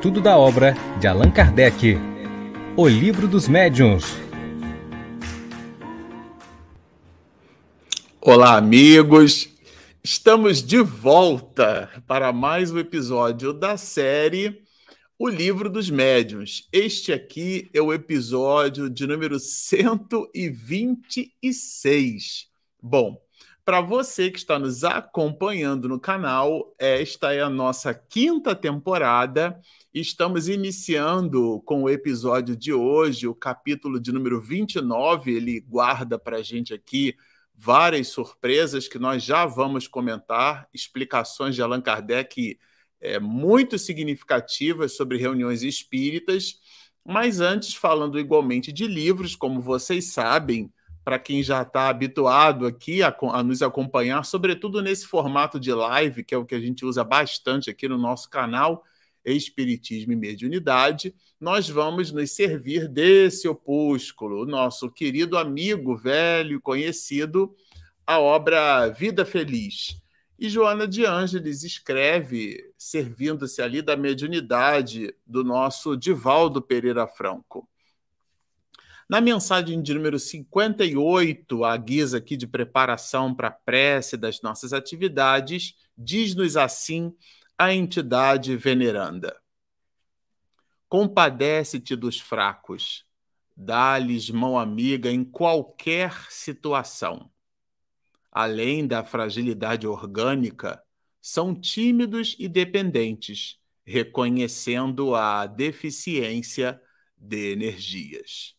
estudo da obra de Allan Kardec, O Livro dos Médiuns. Olá, amigos! Estamos de volta para mais um episódio da série O Livro dos Médiuns. Este aqui é o episódio de número 126. Bom, para você que está nos acompanhando no canal, esta é a nossa quinta temporada Estamos iniciando com o episódio de hoje, o capítulo de número 29. Ele guarda para a gente aqui várias surpresas que nós já vamos comentar, explicações de Allan Kardec é, muito significativas sobre reuniões espíritas. Mas antes, falando igualmente de livros, como vocês sabem, para quem já está habituado aqui a, a, nos acompanhar, sobretudo nesse formato de live, que é o que a gente usa bastante aqui no nosso canal, Espiritismo e Mediunidade, nós vamos nos servir desse opúsculo, nosso querido amigo, velho, conhecido, a obra Vida Feliz. E Joana de Ângeles escreve, servindo-se ali da mediunidade do nosso Divaldo Pereira Franco. Na mensagem de número 58, a guisa aqui de preparação para a prece das nossas atividades, diz-nos assim a entidade veneranda. Compadece-te dos fracos, dá-lhes mão amiga em qualquer situação. Além da fragilidade orgânica, são tímidos e dependentes, reconhecendo a deficiência de energias.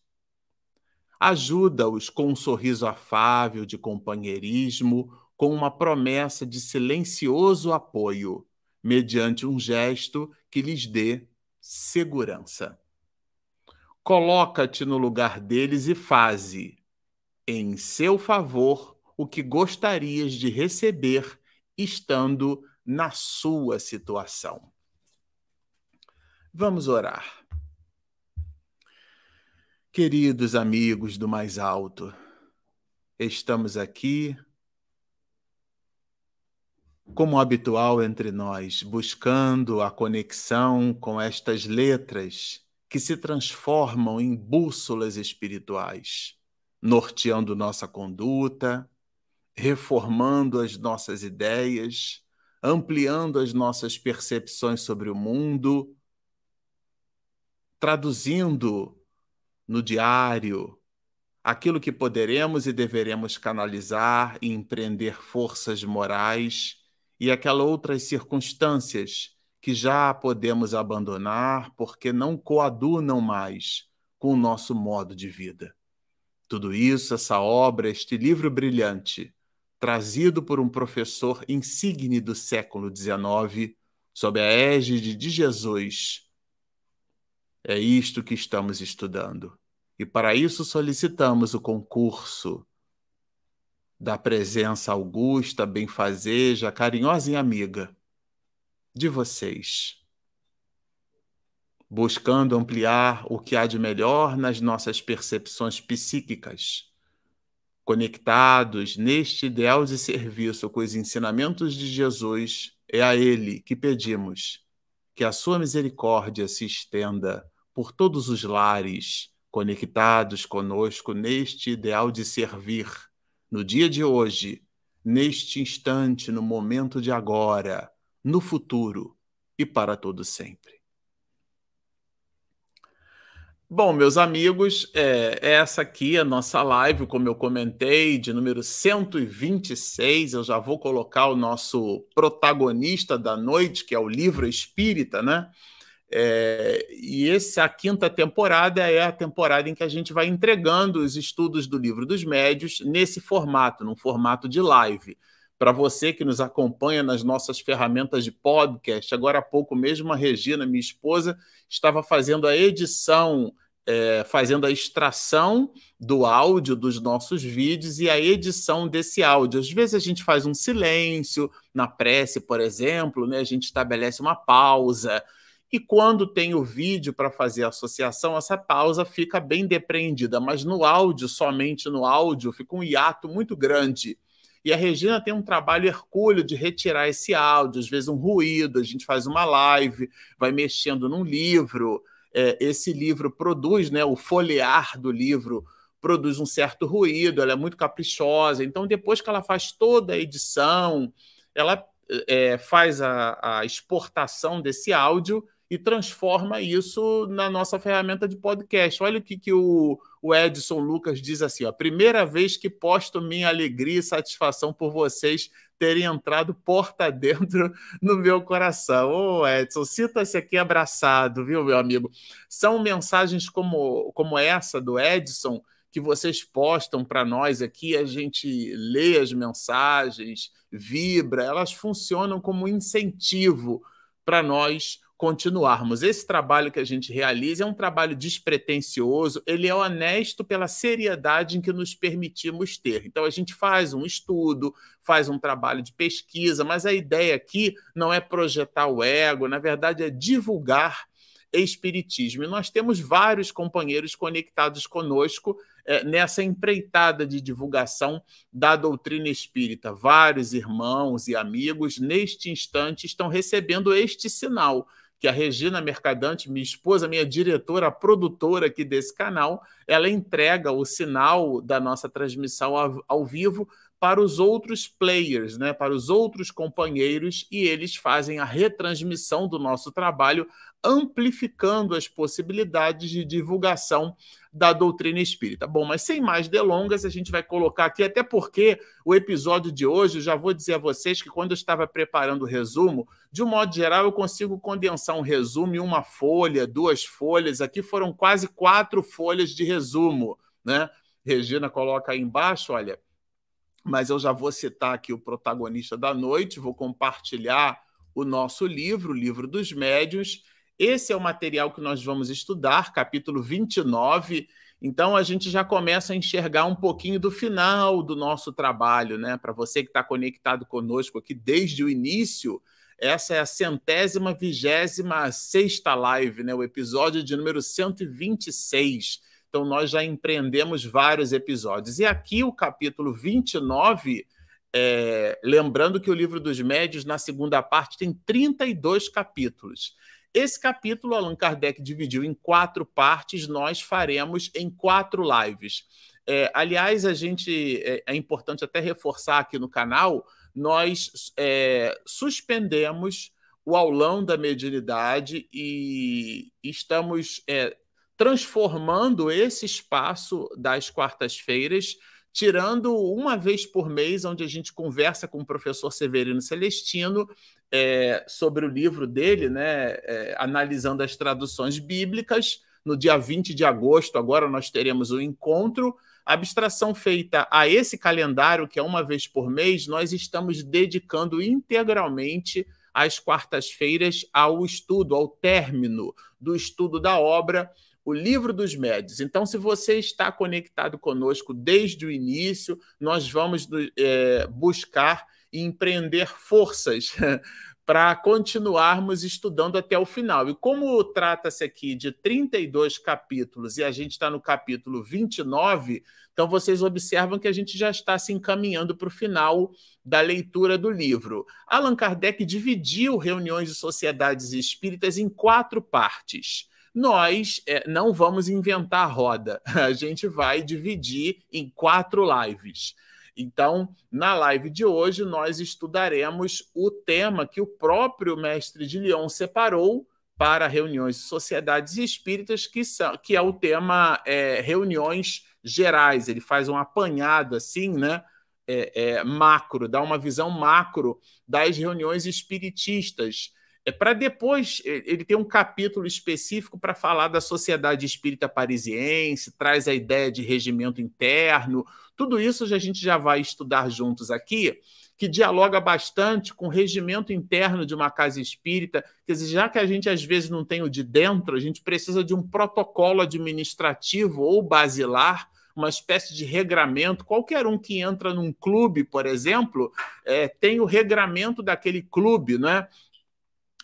Ajuda-os com um sorriso afável de companheirismo, com uma promessa de silencioso apoio mediante um gesto que lhes dê segurança. Coloca-te no lugar deles e faze em seu favor o que gostarias de receber estando na sua situação. Vamos orar. Queridos amigos do mais alto, estamos aqui como habitual entre nós, buscando a conexão com estas letras que se transformam em bússolas espirituais, norteando nossa conduta, reformando as nossas ideias, ampliando as nossas percepções sobre o mundo, traduzindo no diário aquilo que poderemos e deveremos canalizar e empreender forças morais e aquelas outras circunstâncias que já podemos abandonar porque não coadunam mais com o nosso modo de vida. Tudo isso, essa obra, este livro brilhante, trazido por um professor insigne do século XIX, sob a égide de Jesus, é isto que estamos estudando. E para isso solicitamos o concurso da presença augusta, benfazeja, carinhosa e amiga de vocês, buscando ampliar o que há de melhor nas nossas percepções psíquicas, conectados neste ideal de serviço com os ensinamentos de Jesus, é a Ele que pedimos que a Sua misericórdia se estenda por todos os lares conectados conosco neste ideal de servir no dia de hoje, neste instante, no momento de agora, no futuro e para todo sempre. Bom, meus amigos, é, é essa aqui é a nossa live, como eu comentei, de número 126. Eu já vou colocar o nosso protagonista da noite, que é o livro espírita, né? É, e essa quinta temporada é a temporada em que a gente vai entregando os estudos do livro dos médios nesse formato, num formato de live. Para você que nos acompanha nas nossas ferramentas de podcast, agora há pouco mesmo a Regina, minha esposa, estava fazendo a edição, é, fazendo a extração do áudio dos nossos vídeos e a edição desse áudio. Às vezes a gente faz um silêncio na prece, por exemplo, né? a gente estabelece uma pausa e quando tem o vídeo para fazer associação, essa pausa fica bem depreendida, mas no áudio, somente no áudio, fica um hiato muito grande. E a Regina tem um trabalho hercúleo de retirar esse áudio, às vezes um ruído, a gente faz uma live, vai mexendo num livro, é, esse livro produz, né, o folhear do livro produz um certo ruído, ela é muito caprichosa. Então, depois que ela faz toda a edição, ela é, faz a, a exportação desse áudio e transforma isso na nossa ferramenta de podcast. Olha o que, que o, o Edson Lucas diz assim: ó, primeira vez que posto minha alegria e satisfação por vocês terem entrado porta dentro no meu coração. Ô, oh, Edson, sinta-se aqui abraçado, viu, meu amigo? São mensagens como, como essa do Edson que vocês postam para nós aqui, a gente lê as mensagens, vibra, elas funcionam como incentivo para nós continuarmos. Esse trabalho que a gente realiza é um trabalho despretensioso, ele é honesto pela seriedade em que nos permitimos ter. Então a gente faz um estudo, faz um trabalho de pesquisa, mas a ideia aqui não é projetar o ego, na verdade é divulgar espiritismo. E nós temos vários companheiros conectados conosco é, nessa empreitada de divulgação da doutrina espírita. Vários irmãos e amigos, neste instante, estão recebendo este sinal que a Regina Mercadante, minha esposa, minha diretora, produtora aqui desse canal, ela entrega o sinal da nossa transmissão ao, ao vivo para os outros players, né, para os outros companheiros, e eles fazem a retransmissão do nosso trabalho, amplificando as possibilidades de divulgação da doutrina espírita. Bom, mas sem mais delongas, a gente vai colocar aqui, até porque o episódio de hoje, já vou dizer a vocês que quando eu estava preparando o resumo, de um modo geral, eu consigo condensar um resumo em uma folha, duas folhas. Aqui foram quase quatro folhas de resumo. Né? Regina coloca aí embaixo, olha. Mas eu já vou citar aqui o protagonista da noite, vou compartilhar o nosso livro, o Livro dos Médios. Esse é o material que nós vamos estudar, capítulo 29. Então a gente já começa a enxergar um pouquinho do final do nosso trabalho, né? Para você que está conectado conosco aqui desde o início, essa é a centésima, vigésima sexta live, né? o episódio de número 126. Então, nós já empreendemos vários episódios. E aqui o capítulo 29, é... lembrando que o livro dos médios, na segunda parte, tem 32 capítulos. Esse capítulo, Allan Kardec dividiu em quatro partes, nós faremos em quatro lives. É, aliás, a gente é, é importante até reforçar aqui no canal nós é, suspendemos o aulão da mediunidade e estamos é, transformando esse espaço das quartas-feiras, tirando uma vez por mês, onde a gente conversa com o professor Severino Celestino é, sobre o livro dele, né, é, analisando as traduções bíblicas. No dia 20 de agosto, agora nós teremos o um encontro a abstração feita a esse calendário, que é uma vez por mês, nós estamos dedicando integralmente às quartas-feiras ao estudo, ao término do estudo da obra o livro dos médios. Então, se você está conectado conosco desde o início, nós vamos é, buscar empreender forças para continuarmos estudando até o final. E como trata-se aqui de 32 capítulos e a gente está no capítulo 29, então vocês observam que a gente já está se encaminhando para o final da leitura do livro. Allan Kardec dividiu reuniões de sociedades espíritas em quatro partes nós é, não vamos inventar a roda. A gente vai dividir em quatro lives. Então, na live de hoje, nós estudaremos o tema que o próprio mestre de Lyon separou para reuniões de sociedades espíritas, que, são, que é o tema é, reuniões gerais. Ele faz um apanhado assim, né? É, é, macro, dá uma visão macro das reuniões espiritistas é para depois é, ele tem um capítulo específico para falar da sociedade espírita parisiense, traz a ideia de regimento interno, tudo isso a gente já vai estudar juntos aqui, que dialoga bastante com o regimento interno de uma casa espírita. Quer dizer, já que a gente às vezes não tem o de dentro, a gente precisa de um protocolo administrativo ou basilar uma espécie de regramento. Qualquer um que entra num clube, por exemplo, é, tem o regramento daquele clube, né?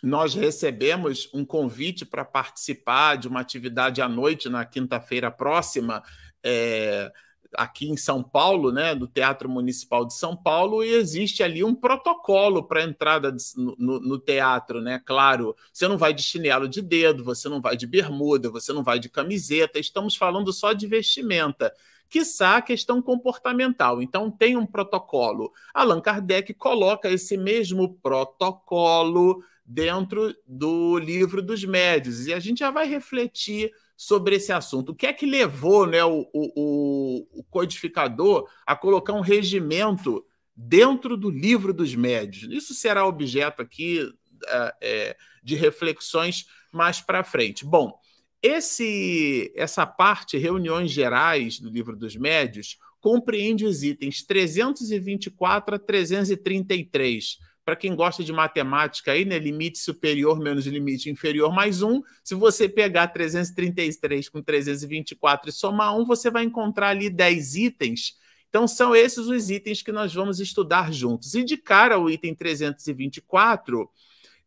nós recebemos um convite para participar de uma atividade à noite na quinta-feira próxima, é, aqui em São Paulo, né, do Teatro Municipal de São Paulo, e existe ali um protocolo para entrada de, no, no, teatro, né? Claro, você não vai de chinelo de dedo, você não vai de bermuda, você não vai de camiseta, estamos falando só de vestimenta quiçá a questão comportamental. Então, tem um protocolo. Allan Kardec coloca esse mesmo protocolo dentro do livro dos médios. E a gente já vai refletir sobre esse assunto. O que é que levou né, o, o, o codificador a colocar um regimento dentro do livro dos médios? Isso será objeto aqui é, é de reflexões mais para frente. Bom, esse, essa parte, reuniões gerais do livro dos médios, compreende os itens 324 a 333 para quem gosta de matemática aí, né? Limite superior menos limite inferior mais um. Se você pegar 333 com 324 e somar um, você vai encontrar ali 10 itens. Então, são esses os itens que nós vamos estudar juntos. E de cara, o item 324,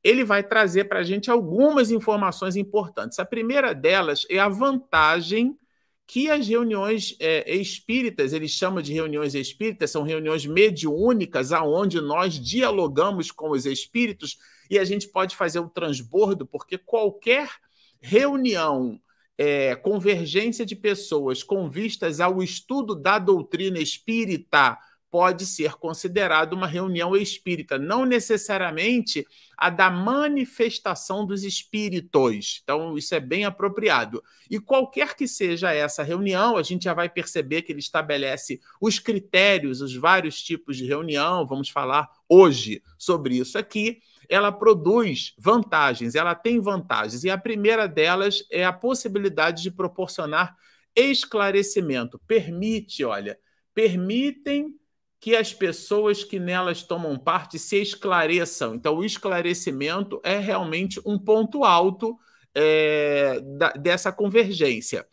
ele vai trazer para a gente algumas informações importantes. A primeira delas é a vantagem que as reuniões é, espíritas, eles chamam de reuniões espíritas, são reuniões mediúnicas, aonde nós dialogamos com os espíritos e a gente pode fazer o um transbordo, porque qualquer reunião, é, convergência de pessoas com vistas ao estudo da doutrina espírita, pode ser considerado uma reunião espírita, não necessariamente a da manifestação dos espíritos. Então, isso é bem apropriado. E qualquer que seja essa reunião, a gente já vai perceber que ele estabelece os critérios, os vários tipos de reunião, vamos falar hoje sobre isso aqui. Ela produz vantagens, ela tem vantagens, e a primeira delas é a possibilidade de proporcionar esclarecimento. Permite, olha, permitem que as pessoas que nelas tomam parte se esclareçam. Então, o esclarecimento é realmente um ponto alto é, da, dessa convergência.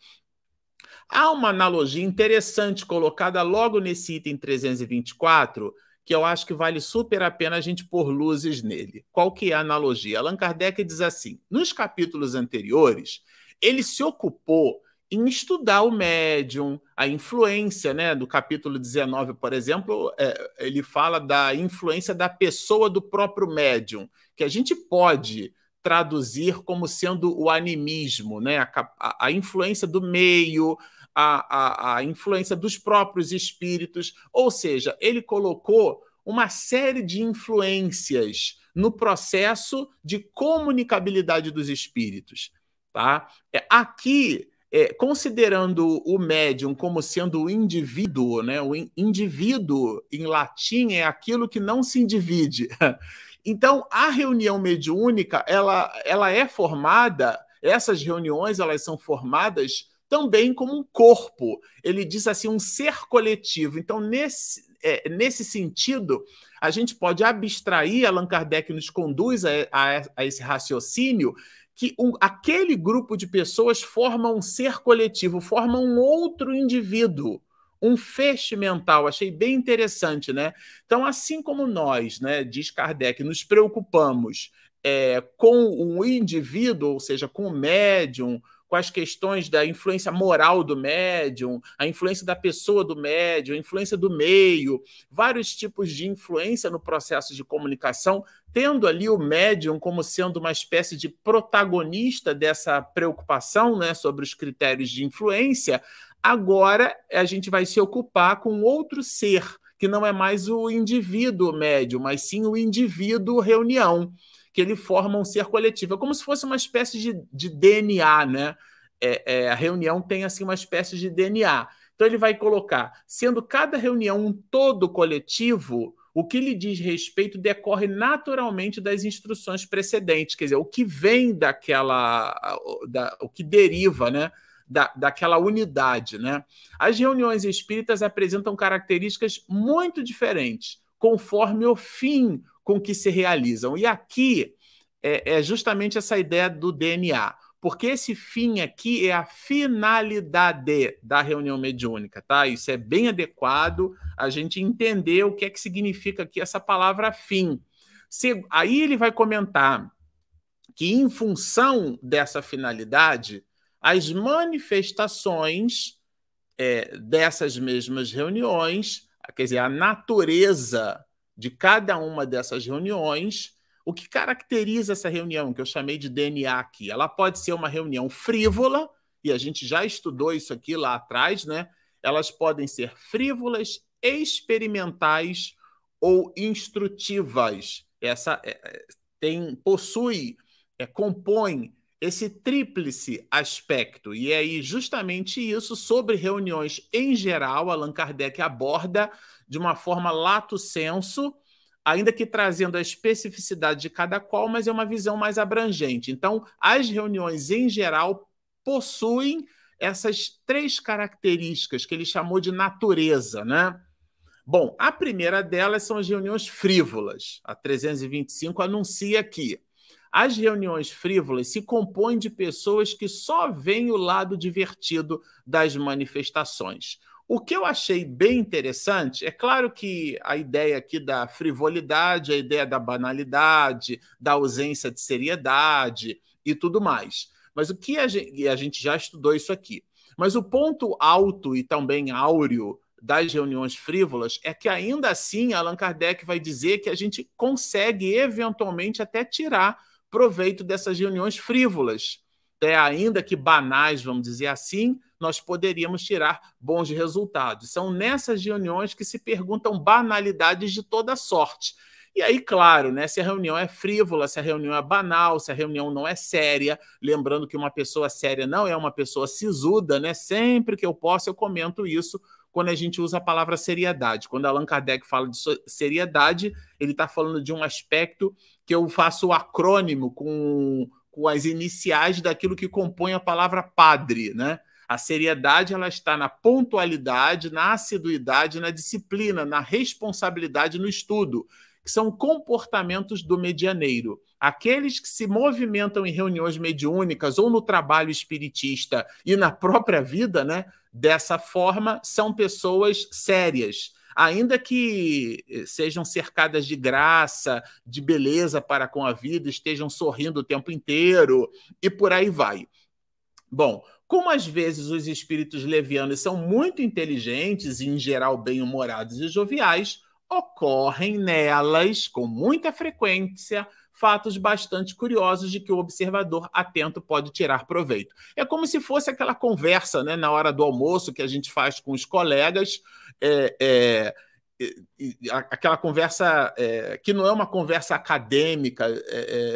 Há uma analogia interessante colocada logo nesse item 324, que eu acho que vale super a pena a gente pôr luzes nele. Qual que é a analogia? Allan Kardec diz assim: nos capítulos anteriores, ele se ocupou em estudar o médium, a influência, né? Do capítulo 19, por exemplo, é, ele fala da influência da pessoa do próprio médium, que a gente pode traduzir como sendo o animismo, né? A, a, a influência do meio, a, a influência dos próprios espíritos, ou seja, ele colocou uma série de influências no processo de comunicabilidade dos espíritos, tá? É, aqui é, considerando o médium como sendo o indivíduo, né? o in indivíduo em latim é aquilo que não se divide. Então, a reunião mediúnica, ela, ela é formada, essas reuniões elas são formadas também como um corpo. Ele diz assim, um ser coletivo. Então, nesse, é, nesse sentido, a gente pode abstrair, Allan Kardec nos conduz a, a, a esse raciocínio que aquele grupo de pessoas forma um ser coletivo, forma um outro indivíduo, um feixe mental. Achei bem interessante, né? Então, assim como nós, né, diz Kardec, nos preocupamos é, com o um indivíduo, ou seja, com o médium, com as questões da influência moral do médium, a influência da pessoa do médium, a influência do meio, vários tipos de influência no processo de comunicação, tendo ali o médium como sendo uma espécie de protagonista dessa preocupação né, sobre os critérios de influência, agora a gente vai se ocupar com outro ser, que não é mais o indivíduo médium, mas sim o indivíduo reunião que ele forma um ser coletivo. É como se fosse uma espécie de, de DNA, né? É, é, a reunião tem assim uma espécie de DNA. Então ele vai colocar, sendo cada reunião um todo coletivo, o que lhe diz respeito decorre naturalmente das instruções precedentes, quer dizer, o que vem daquela, da, o que deriva, né? Da, daquela unidade, né? As reuniões espíritas apresentam características muito diferentes, conforme o fim com que se realizam. E aqui é, é justamente essa ideia do DNA porque esse fim aqui é a finalidade da reunião mediúnica, tá? Isso é bem adequado a gente entender o que é que significa aqui essa palavra fim. Se, aí ele vai comentar que, em função dessa finalidade, as manifestações é, dessas mesmas reuniões, quer dizer, a natureza de cada uma dessas reuniões, o que caracteriza essa reunião, que eu chamei de DNA aqui. Ela pode ser uma reunião frívola, e a gente já estudou isso aqui lá atrás, né? Elas podem ser frívolas, experimentais ou instrutivas. Essa é, é tem possui, é, compõe esse tríplice aspecto. E é aí, justamente isso, sobre reuniões em geral, Allan Kardec aborda de uma forma lato senso, ainda que trazendo a especificidade de cada qual, mas é uma visão mais abrangente. Então, as reuniões em geral possuem essas três características que ele chamou de natureza, né? Bom, a primeira delas são as reuniões frívolas. A 325 anuncia aqui. As reuniões frívolas se compõem de pessoas que só veem o lado divertido das manifestações. O que eu achei bem interessante, é claro que a ideia aqui da frivolidade, a ideia da banalidade, da ausência de seriedade e tudo mais. Mas o que a gente, e a gente já estudou isso aqui. Mas o ponto alto e também áureo das reuniões frívolas é que ainda assim Allan Kardec vai dizer que a gente consegue eventualmente até tirar proveito dessas reuniões frívolas, até ainda que banais, vamos dizer assim, nós poderíamos tirar bons resultados. São nessas reuniões que se perguntam banalidades de toda sorte. E aí, claro, né, se a reunião é frívola, se a reunião é banal, se a reunião não é séria, lembrando que uma pessoa séria não é uma pessoa sisuda, né? Sempre que eu posso, eu comento isso quando a gente usa a palavra seriedade. Quando Allan Kardec fala de seriedade, ele está falando de um aspecto que eu faço o acrônimo com, com as iniciais daquilo que compõe a palavra padre, né? A seriedade ela está na pontualidade, na assiduidade, na disciplina, na responsabilidade no estudo, que são comportamentos do medianeiro. Aqueles que se movimentam em reuniões mediúnicas ou no trabalho espiritista e na própria vida, né? Dessa forma, são pessoas sérias ainda que sejam cercadas de graça, de beleza para com a vida, estejam sorrindo o tempo inteiro e por aí vai. Bom, como às vezes os espíritos levianos são muito inteligentes e, em geral, bem-humorados e joviais, ocorrem nelas, com muita frequência, fatos bastante curiosos de que o observador atento pode tirar proveito. É como se fosse aquela conversa né, na hora do almoço que a gente faz com os colegas. É, é, aquela conversa é, que não é uma conversa acadêmica, é,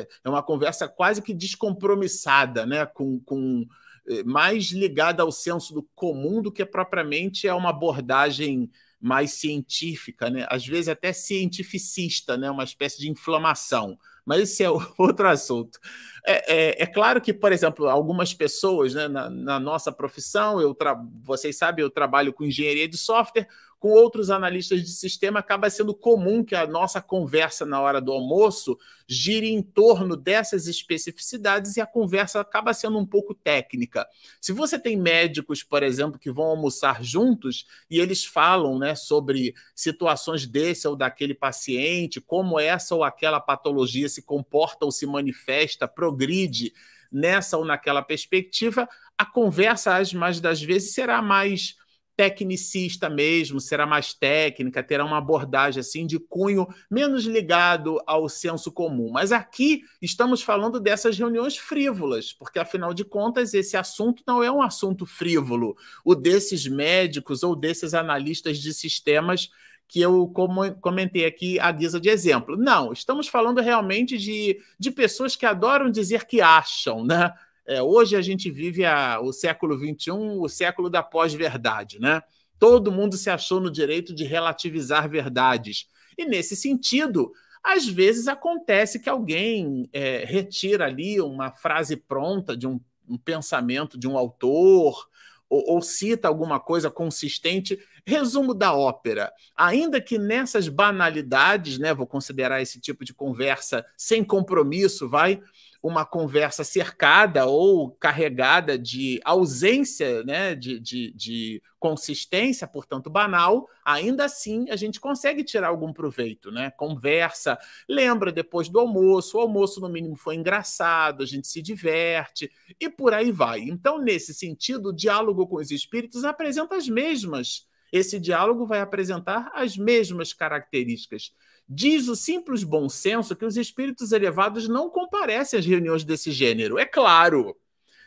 é, é, uma conversa quase que descompromissada né, com, com eh, mais ligada ao senso do comum do que propriamente é uma abordagem mais científica, né? às vezes até cientificista, né? uma espécie de inflamação. Mas esse é outro assunto. É, é, é claro que, por exemplo, algumas pessoas né, na, na nossa profissão, eu vocês sabem, eu trabalho com engenharia de software, com outros analistas de sistema, acaba sendo comum que a nossa conversa na hora do almoço gire em torno dessas especificidades e a conversa acaba sendo um pouco técnica. Se você tem médicos, por exemplo, que vão almoçar juntos e eles falam né, sobre situações desse ou daquele paciente, como essa ou aquela patologia se comporta ou se manifesta, progride nessa ou naquela perspectiva, a conversa, às mais das vezes, será mais tecnicista mesmo, será mais técnica, terá uma abordagem assim de cunho menos ligado ao senso comum. Mas aqui estamos falando dessas reuniões frívolas, porque afinal de contas esse assunto não é um assunto frívolo, o desses médicos ou desses analistas de sistemas que eu comentei aqui à guisa de exemplo. Não, estamos falando realmente de, de pessoas que adoram dizer que acham, né? É, hoje a gente vive a, o século XXI, o século da pós-verdade, né? Todo mundo se achou no direito de relativizar verdades. E nesse sentido, às vezes acontece que alguém é, retira ali uma frase pronta de um, um pensamento de um autor, ou, ou, cita alguma coisa consistente. Resumo da ópera. Ainda que nessas banalidades, né, vou considerar esse tipo de conversa sem compromisso, vai, uma conversa cercada ou carregada de ausência né, de, de, de, consistência, portanto banal, ainda assim a gente consegue tirar algum proveito, né? Conversa, lembra depois do almoço, o almoço no mínimo foi engraçado, a gente se diverte e por aí vai. Então, nesse sentido, o diálogo com os espíritos apresenta as mesmas esse diálogo vai apresentar as mesmas características. Diz o simples bom senso que os espíritos elevados não comparecem às reuniões desse gênero. É claro.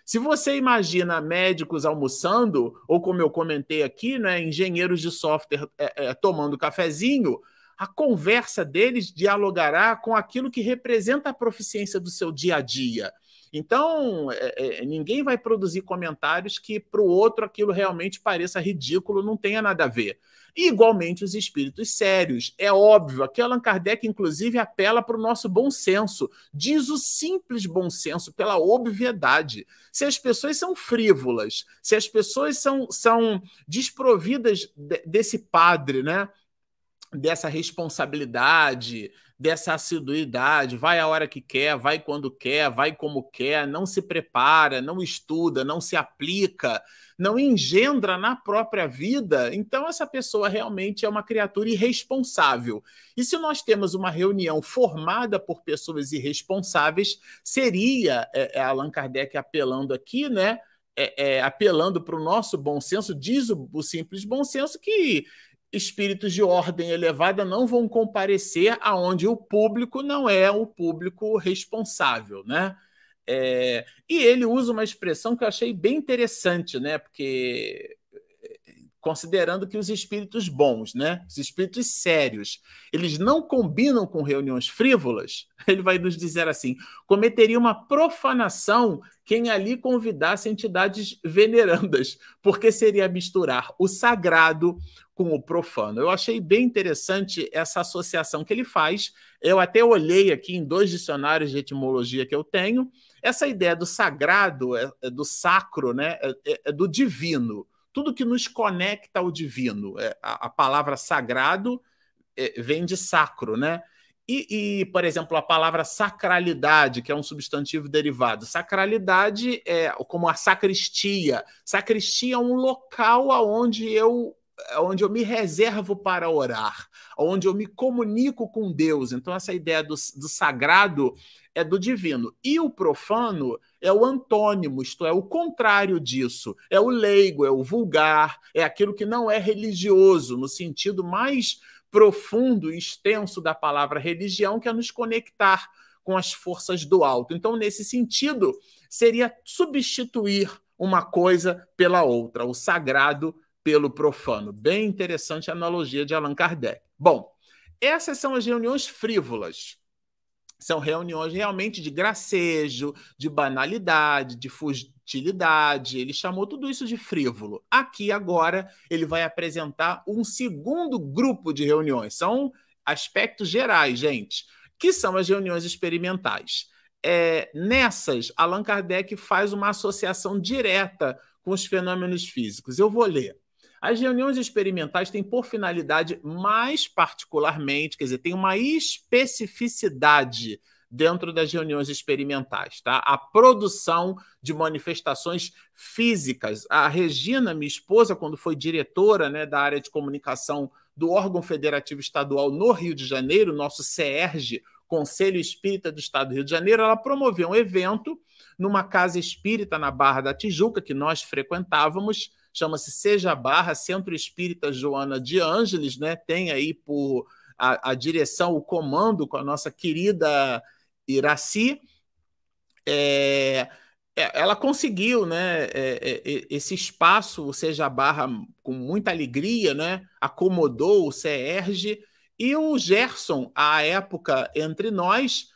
Se você imagina médicos almoçando, ou como eu comentei aqui, né, engenheiros de software é, é, tomando cafezinho, a conversa deles dialogará com aquilo que representa a proficiência do seu dia a dia. Então, é, é, é, ninguém vai produzir comentários que para o outro aquilo realmente pareça ridículo, não tenha nada a ver. igualmente, os espíritos sérios. É óbvio, aqui Allan Kardec, inclusive, apela para o nosso bom senso. Diz o simples bom senso, pela obviedade. Se as pessoas são frívolas, se as pessoas são, são desprovidas de, desse padre, né? dessa responsabilidade, dessa assiduidade, vai a hora que quer, vai quando quer, vai como quer, não se prepara, não estuda, não se aplica, não engendra na própria vida, então essa pessoa realmente é uma criatura irresponsável. E se nós temos uma reunião formada por pessoas irresponsáveis, seria é, é Allan Kardec apelando aqui, né? É, é, apelando para o nosso bom senso, diz o, o simples bom senso que espíritos de ordem elevada não vão comparecer aonde o público não é o público responsável, né? É, e ele usa uma expressão que eu achei bem interessante, né? Porque considerando que os espíritos bons, né, os espíritos sérios, eles não combinam com reuniões frívolas, ele vai nos dizer assim: cometeria uma profanação quem ali convidasse entidades venerandas, porque seria misturar o sagrado com o profano. Eu achei bem interessante essa associação que ele faz. Eu até olhei aqui em dois dicionários de etimologia que eu tenho. Essa ideia do sagrado, é, é do sacro, né, é, do divino tudo que nos conecta ao divino. É, a, a, palavra sagrado é, vem de sacro, né? E, e, por exemplo, a palavra sacralidade, que é um substantivo derivado. Sacralidade é como a sacristia. Sacristia é um local aonde eu é onde eu me reservo para orar, onde eu me comunico com Deus. Então, essa ideia do, do sagrado é do divino. E o profano é o antônimo, isto é, o contrário disso. É o leigo, é o vulgar, é aquilo que não é religioso, no sentido mais profundo e extenso da palavra religião, que é nos conectar com as forças do alto. Então, nesse sentido, seria substituir uma coisa pela outra, o sagrado pelo profano. Bem interessante a analogia de Allan Kardec. Bom, essas são as reuniões frívolas. São reuniões realmente de gracejo, de banalidade, de futilidade. Ele chamou tudo isso de frívolo. Aqui, agora, ele vai apresentar um segundo grupo de reuniões. São aspectos gerais, gente, que são as reuniões experimentais. É, nessas, Allan Kardec faz uma associação direta com os fenômenos físicos. Eu vou ler. As reuniões experimentais têm por finalidade mais particularmente, quer dizer, tem uma especificidade dentro das reuniões experimentais, tá? A produção de manifestações físicas. A Regina, minha esposa, quando foi diretora, né, da área de comunicação do órgão federativo estadual no Rio de Janeiro, nosso CERJ, Conselho Espírita do Estado do Rio de Janeiro, ela promoveu um evento numa casa espírita na Barra da Tijuca que nós frequentávamos chama-se Seja Barra, Centro Espírita Joana de Ângeles, né? Tem aí por a, a direção, o comando com a nossa querida Iraci. É, é ela conseguiu né, é, é, esse espaço, ou seja, a Barra, com muita alegria, né, acomodou o Serge e o Gerson, à época entre nós,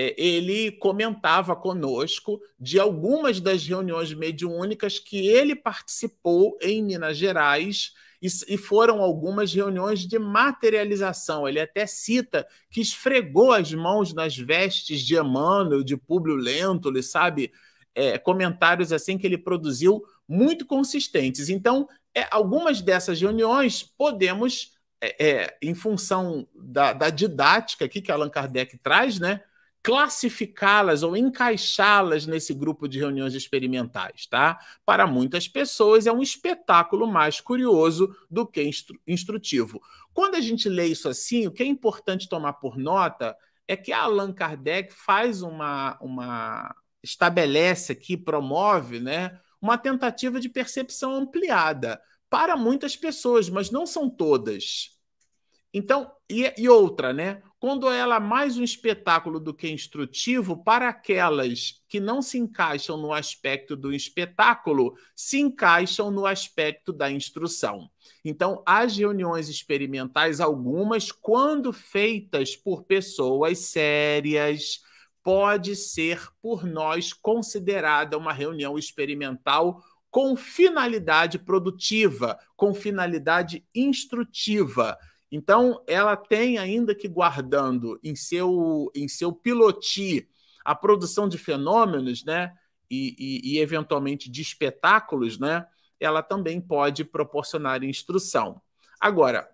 é, ele comentava conosco de algumas das reuniões mediúnicas que ele participou em Minas Gerais e, foram algumas reuniões de materialização. Ele até cita que esfregou as mãos nas vestes de Emmanuel, de Públio Lentulus, sabe? É, comentários assim que ele produziu muito consistentes. Então, é, algumas dessas reuniões podemos, é, é em função da, da didática aqui que Allan Kardec traz, né? classificá-las ou encaixá-las nesse grupo de reuniões experimentais, tá? Para muitas pessoas é um espetáculo mais curioso do que instru instrutivo. Quando a gente lê isso assim, o que é importante tomar por nota é que Allan Kardec faz uma, uma estabelece aqui, promove, né, uma tentativa de percepção ampliada para muitas pessoas, mas não são todas. Então, e, e outra, né? quando ela é mais um espetáculo do que instrutivo, para aquelas que não se encaixam no aspecto do espetáculo, se encaixam no aspecto da instrução. Então, as reuniões experimentais, algumas, quando feitas por pessoas sérias, pode ser por nós considerada uma reunião experimental com finalidade produtiva, com finalidade instrutiva. Então, ela tem ainda que guardando em seu, em seu piloti a produção de fenômenos, né? E, e, e eventualmente de espetáculos, né? Ela também pode proporcionar instrução. Agora,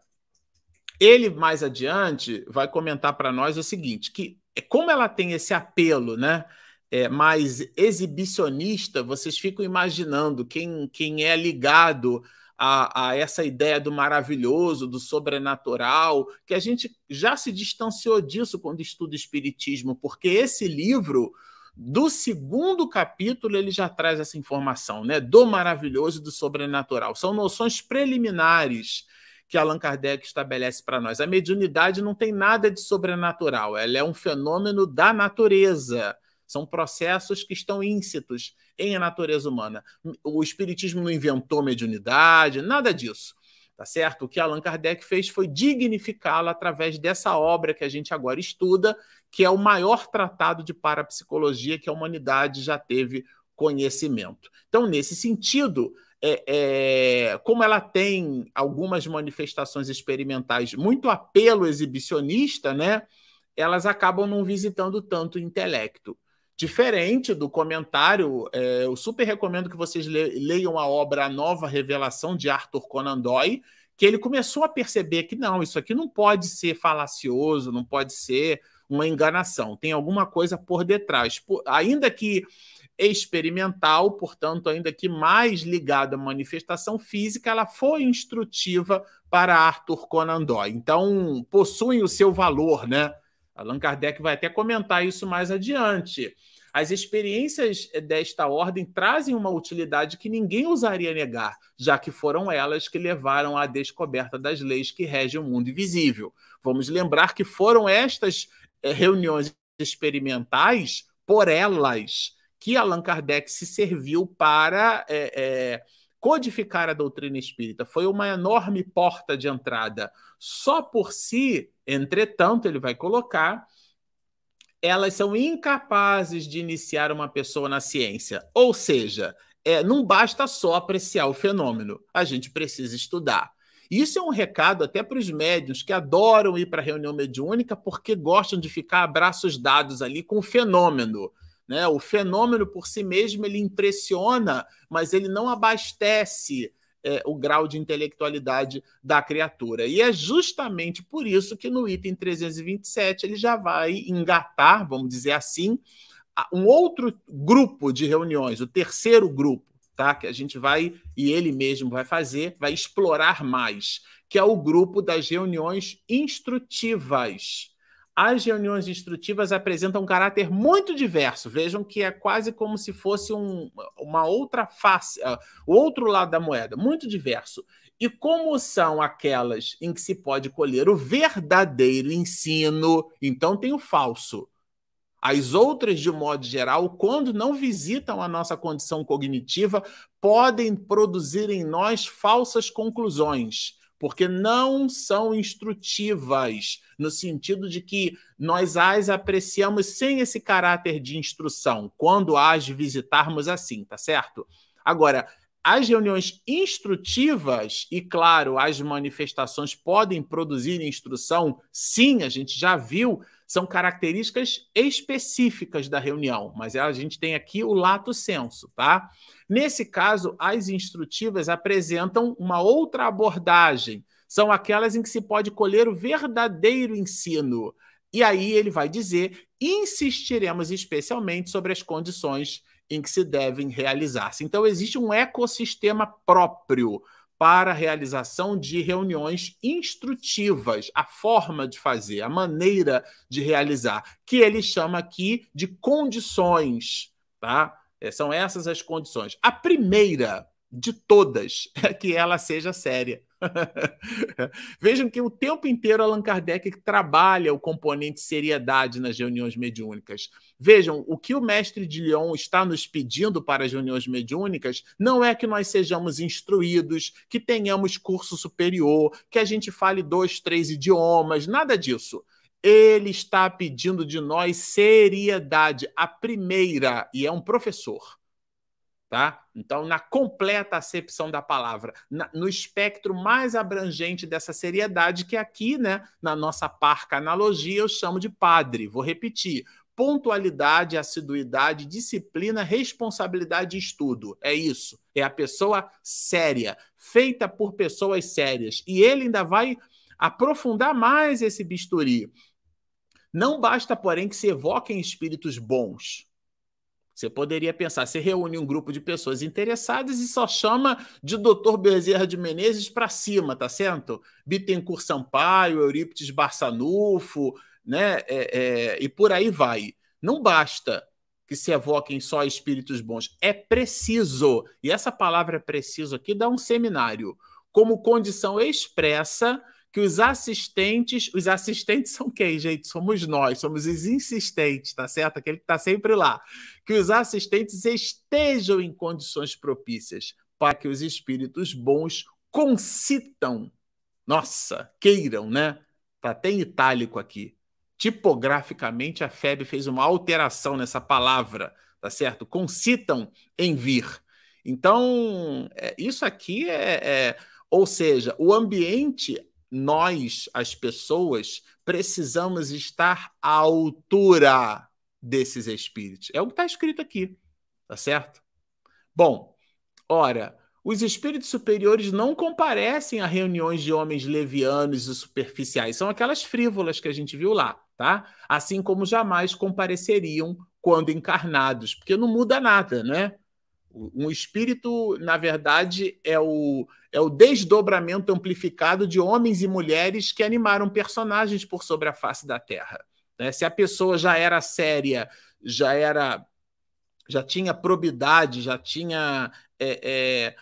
ele mais adiante vai comentar para nós o seguinte: que é, como ela tem esse apelo, né? É, mais exibicionista, vocês ficam imaginando quem, quem é ligado a, a essa ideia do maravilhoso, do sobrenatural, que a gente já se distanciou disso quando estuda Espiritismo, porque esse livro do segundo capítulo ele já traz essa informação, né? Do maravilhoso e do sobrenatural. São noções preliminares que Allan Kardec estabelece para nós. A mediunidade não tem nada de sobrenatural, ela é um fenômeno da natureza. São processos que estão íncitos em a natureza humana. O espiritismo não inventou mediunidade, nada disso. Tá certo? O que Allan Kardec fez foi dignificá-la através dessa obra que a gente agora estuda, que é o maior tratado de parapsicologia que a humanidade já teve conhecimento. Então, nesse sentido, é, é, como ela tem algumas manifestações experimentais muito apelo exibicionista, né? Elas acabam não visitando tanto o intelecto. Diferente do comentário, é, eu super recomendo que vocês leiam a obra A Nova Revelação de Arthur Conan Doyle, que ele começou a perceber que não, isso aqui não pode ser falacioso, não pode ser uma enganação, tem alguma coisa por detrás. Por, ainda que experimental, portanto, ainda que mais ligada à manifestação física, ela foi instrutiva para Arthur Conan Doyle. Então, possuem o seu valor, né? Allan Kardec vai até comentar isso mais adiante. As experiências eh, desta ordem trazem uma utilidade que ninguém ousaria negar, já que foram elas que levaram à descoberta das leis que regem o mundo invisível. Vamos lembrar que foram estas eh, reuniões experimentais, por elas, que Allan Kardec se serviu para é, é, codificar a doutrina espírita. Foi uma enorme porta de entrada só por si, entretanto, ele vai colocar, elas são incapazes de iniciar uma pessoa na ciência. Ou seja, é, não basta só apreciar o fenômeno, a gente precisa estudar. Isso é um recado até para os médios que adoram ir para a reunião mediúnica porque gostam de ficar abraços dados ali com o fenômeno. Né? O fenômeno por si mesmo ele impressiona, mas ele não abastece é, o grau de intelectualidade da criatura. E é justamente por isso que no item 327 ele já vai engatar, vamos dizer assim, um outro grupo de reuniões, o terceiro grupo, tá? Que a gente vai e ele mesmo vai fazer, vai explorar mais, que é o grupo das reuniões instrutivas. As reuniões instrutivas apresentam um caráter muito diverso. Vejam que é quase como se fosse um, uma outra face, uh, o outro lado da moeda, muito diverso. E como são aquelas em que se pode colher o verdadeiro ensino, então tem o falso. As outras, de um modo geral, quando não visitam a nossa condição cognitiva, podem produzir em nós falsas conclusões, porque não são instrutivas, no sentido de que nós as apreciamos sem esse caráter de instrução, quando as visitarmos assim, tá certo? Agora, as reuniões instrutivas e, claro, as manifestações podem produzir instrução, sim, a gente já viu, são características específicas da reunião, mas a gente tem aqui o lato senso, tá? Nesse caso, as instrutivas apresentam uma outra abordagem, são aquelas em que se pode colher o verdadeiro ensino. E aí ele vai dizer: insistiremos especialmente sobre as condições em que se devem realizar-se. Então, existe um ecossistema próprio para a realização de reuniões instrutivas, a forma de fazer, a maneira de realizar, que ele chama aqui de condições, tá? É, são essas as condições. A primeira de todas é que ela seja séria. Vejam que o tempo inteiro Allan Kardec trabalha o componente seriedade nas reuniões mediúnicas. Vejam, o que o mestre de Lyon está nos pedindo para as reuniões mediúnicas não é que nós sejamos instruídos, que tenhamos curso superior, que a gente fale dois, três idiomas, nada disso. Ele está pedindo de nós seriedade, a primeira, e é um professor. Tá? Então, na completa acepção da palavra, na, no espectro mais abrangente dessa seriedade, que aqui, né, na nossa parca analogia, eu chamo de padre. Vou repetir: pontualidade, assiduidade, disciplina, responsabilidade e estudo. É isso. É a pessoa séria, feita por pessoas sérias. E ele ainda vai aprofundar mais esse bisturi. Não basta, porém, que se evoquem espíritos bons você poderia pensar, você reúne um grupo de pessoas interessadas e só chama de doutor Bezerra de Menezes para cima, tá certo? Bittencourt Sampaio, Euríptes Barçanufo, né? É, é, e por aí vai. Não basta que se evoquem só espíritos bons. É preciso, e essa palavra é preciso aqui dá um seminário, como condição expressa que os assistentes, os assistentes são quem, gente? Somos nós, somos os insistentes, tá certo? Aquele que está sempre lá. Que os assistentes estejam em condições propícias para que os espíritos bons concitam. Nossa, queiram, né? Tá até em itálico aqui. Tipograficamente, a FEB fez uma alteração nessa palavra, tá certo? Concitam em vir. Então, é, isso aqui é, é ou seja, o ambiente nós, as pessoas, precisamos estar à altura desses espíritos. É o que está escrito aqui, tá certo? Bom, ora, os espíritos superiores não comparecem a reuniões de homens levianos e superficiais, são aquelas frívolas que a gente viu lá, tá? Assim como jamais compareceriam quando encarnados, porque não muda nada, né? Um espírito, na verdade, é o, é o desdobramento amplificado de homens e mulheres que animaram personagens por sobre a face da Terra. Né? Se a pessoa já era séria, já era, já tinha probidade, já tinha é, é,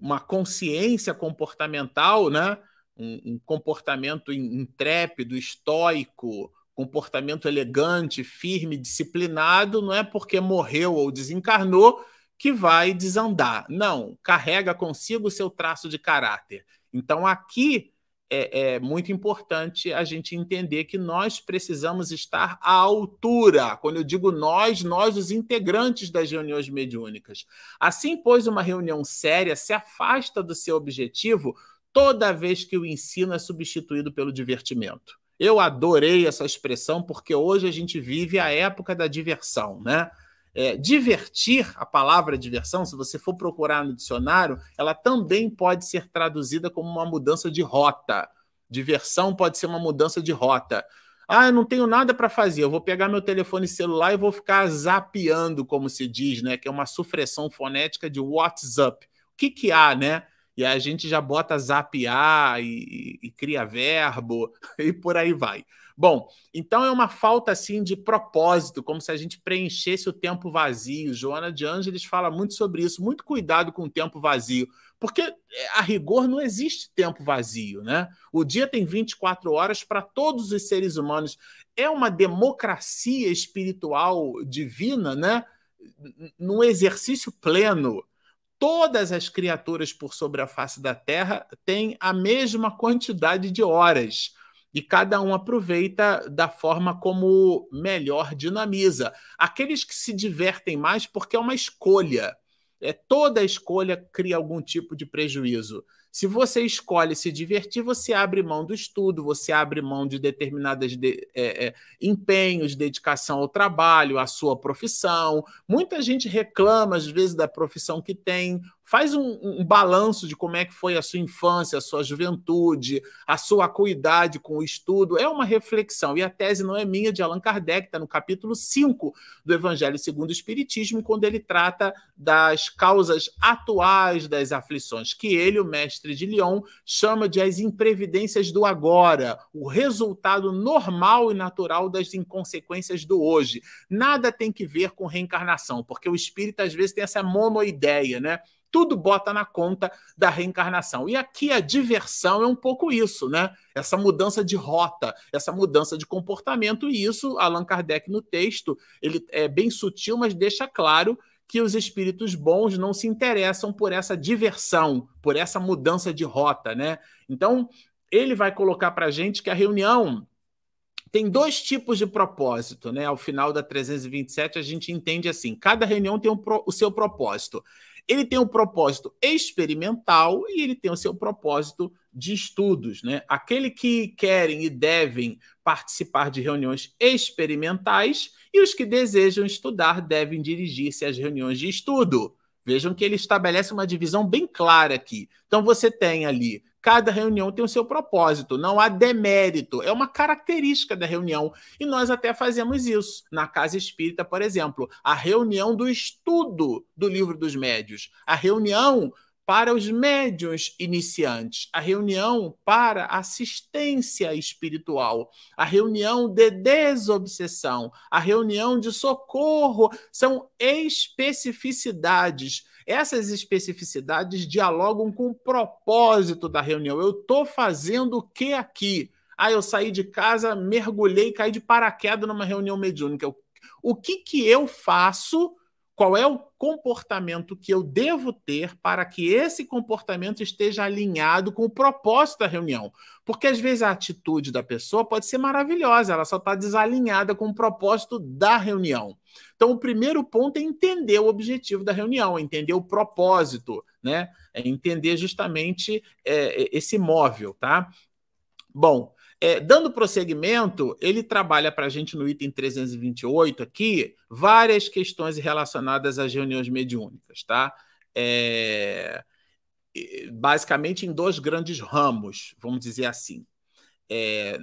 uma consciência comportamental, né? um, um comportamento intrépido, estoico, comportamento elegante, firme, disciplinado, não é porque morreu ou desencarnou que vai desandar. Não, carrega consigo o seu traço de caráter. Então, aqui é, é, muito importante a gente entender que nós precisamos estar à altura. Quando eu digo nós, nós, os integrantes das reuniões mediúnicas. Assim, pois, uma reunião séria se afasta do seu objetivo toda vez que o ensino é substituído pelo divertimento. Eu adorei essa expressão porque hoje a gente vive a época da diversão, né? É, divertir, a palavra diversão, se você for procurar no dicionário, ela também pode ser traduzida como uma mudança de rota. Diversão pode ser uma mudança de rota. Ah, eu não tenho nada para fazer, eu vou pegar meu telefone celular e vou ficar zapeando, como se diz, né? Que é uma sufressão fonética de WhatsApp. O que, que há, né? E a gente já bota zapiar e, e, e cria verbo e por aí vai. Bom, então é uma falta assim de propósito, como se a gente preenchesse o tempo vazio. Joana de Ângeles fala muito sobre isso, muito cuidado com o tempo vazio, porque é, a rigor não existe tempo vazio, né? O dia tem 24 horas para todos os seres humanos. É uma democracia espiritual divina, né? Num exercício pleno todas as criaturas por sobre a face da terra têm a mesma quantidade de horas e cada um aproveita da forma como melhor dinamiza. Aqueles que se divertem mais porque é uma escolha. É toda escolha cria algum tipo de prejuízo. Se você escolhe se divertir, você abre mão do estudo, você abre mão de determinados de, é, é, empenhos, dedicação ao trabalho, à sua profissão. Muita gente reclama, às vezes, da profissão que tem Faz um, um, balanço de como é que foi a sua infância, a sua juventude, a sua acuidade com o estudo. É uma reflexão. E a tese não é minha, de Allan Kardec, está no capítulo 5 do Evangelho segundo o Espiritismo, quando ele trata das causas atuais das aflições, que ele, o mestre de Lyon, chama de as imprevidências do agora, o resultado normal e natural das inconsequências do hoje. Nada tem que ver com reencarnação, porque o espírito às vezes tem essa monoideia, né? tudo bota na conta da reencarnação. E aqui a diversão é um pouco isso, né? Essa mudança de rota, essa mudança de comportamento, e isso Allan Kardec no texto, ele é bem sutil, mas deixa claro que os espíritos bons não se interessam por essa diversão, por essa mudança de rota, né? Então, ele vai colocar para gente que a reunião tem dois tipos de propósito, né? Ao final da 327, a gente entende assim: cada reunião tem um pro, o seu propósito. Ele tem um propósito experimental e ele tem o seu propósito de estudos, né? Aquele que querem e devem participar de reuniões experimentais e os que desejam estudar devem dirigir-se às reuniões de estudo. Vejam que ele estabelece uma divisão bem clara aqui. Então você tem ali Cada reunião tem o seu propósito, não há demérito, é uma característica da reunião. E nós até fazemos isso. Na Casa Espírita, por exemplo, a reunião do estudo do Livro dos Médios, a reunião para os médios iniciantes, a reunião para assistência espiritual, a reunião de desobsessão, a reunião de socorro, são especificidades essas especificidades dialogam com o propósito da reunião. Eu estou fazendo o que aqui? Ah, eu saí de casa, mergulhei, caí de paraquedas numa reunião mediúnica. O que, que eu faço qual é o comportamento que eu devo ter para que esse comportamento esteja alinhado com o propósito da reunião? Porque às vezes a atitude da pessoa pode ser maravilhosa, ela só está desalinhada com o propósito da reunião. Então, o primeiro ponto é entender o objetivo da reunião, é entender o propósito, né? É entender justamente é, é esse móvel, tá? Bom, é, dando prosseguimento, ele trabalha para a gente no item 328 aqui várias questões relacionadas às reuniões mediúnicas, tá? É, basicamente em dois grandes ramos, vamos dizer assim. É,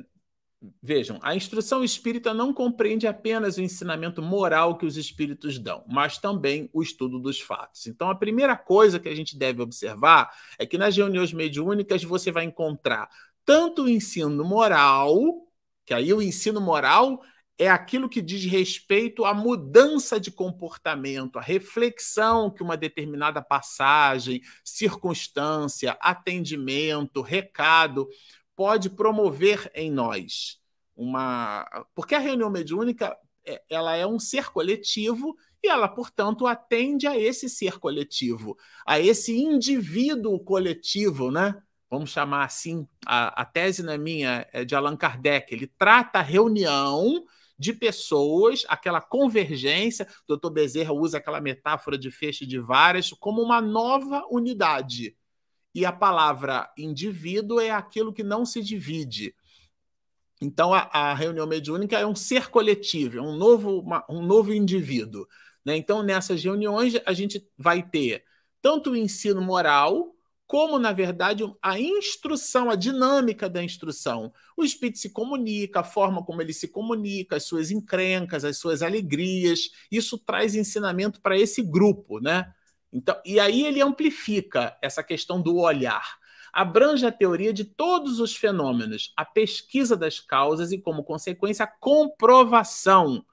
Vejam, a instrução espírita não compreende apenas o ensinamento moral que os espíritos dão, mas também o estudo dos fatos. Então, a primeira coisa que a gente deve observar é que nas reuniões mediúnicas você vai encontrar tanto o ensino moral, que aí o ensino moral é aquilo que diz respeito à mudança de comportamento, à reflexão que uma determinada passagem, circunstância, atendimento, recado pode promover em nós. Uma... Porque a reunião mediúnica é, ela é um ser coletivo e ela, portanto, atende a esse ser coletivo, a esse indivíduo coletivo, né? vamos chamar assim, a, a tese na minha é de Allan Kardec, ele trata a reunião de pessoas, aquela convergência, o doutor Bezerra usa aquela metáfora de feixe de várias como uma nova unidade. E a palavra indivíduo é aquilo que não se divide. Então, a, a reunião mediúnica é um ser coletivo, é um novo, uma, um novo indivíduo. Né? Então, nessas reuniões, a gente vai ter tanto o ensino moral, como, na verdade, a instrução, a dinâmica da instrução. O espírito se comunica, a forma como ele se comunica, as suas encrencas, as suas alegrias, isso traz ensinamento para esse grupo, né? Então, e aí ele amplifica essa questão do olhar. Abrange a teoria de todos os fenômenos, a pesquisa das causas e, como consequência, a comprovação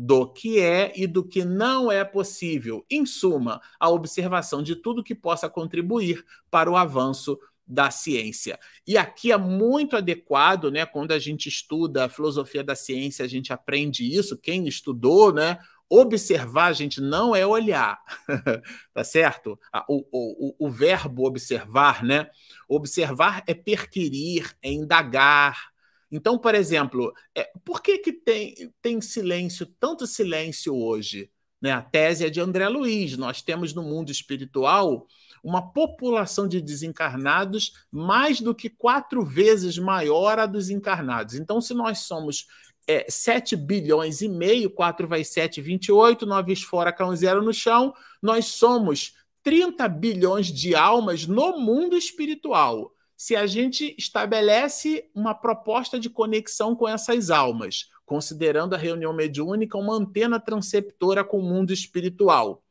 do que é e do que não é possível. Em suma, a observação de tudo que possa contribuir para o avanço da ciência. E aqui é muito adequado, né, quando a gente estuda a filosofia da ciência, a gente aprende isso, quem estudou, né, observar, gente, não é olhar, tá certo? O, o, o verbo observar, né? Observar é perquirir, é indagar, então, por exemplo, é, por que, que tem, tem silêncio, tanto silêncio hoje? Né? A tese é de André Luiz. Nós temos no mundo espiritual uma população de desencarnados mais do que quatro vezes maior a dos encarnados. Então, se nós somos é, 7 bilhões e meio, 4 vai 7, 28, 9 fora, cão zero no chão, nós somos 30 bilhões de almas no mundo espiritual se a gente estabelece uma proposta de conexão com essas almas, considerando a reunião mediúnica uma antena transceptora com o mundo espiritual.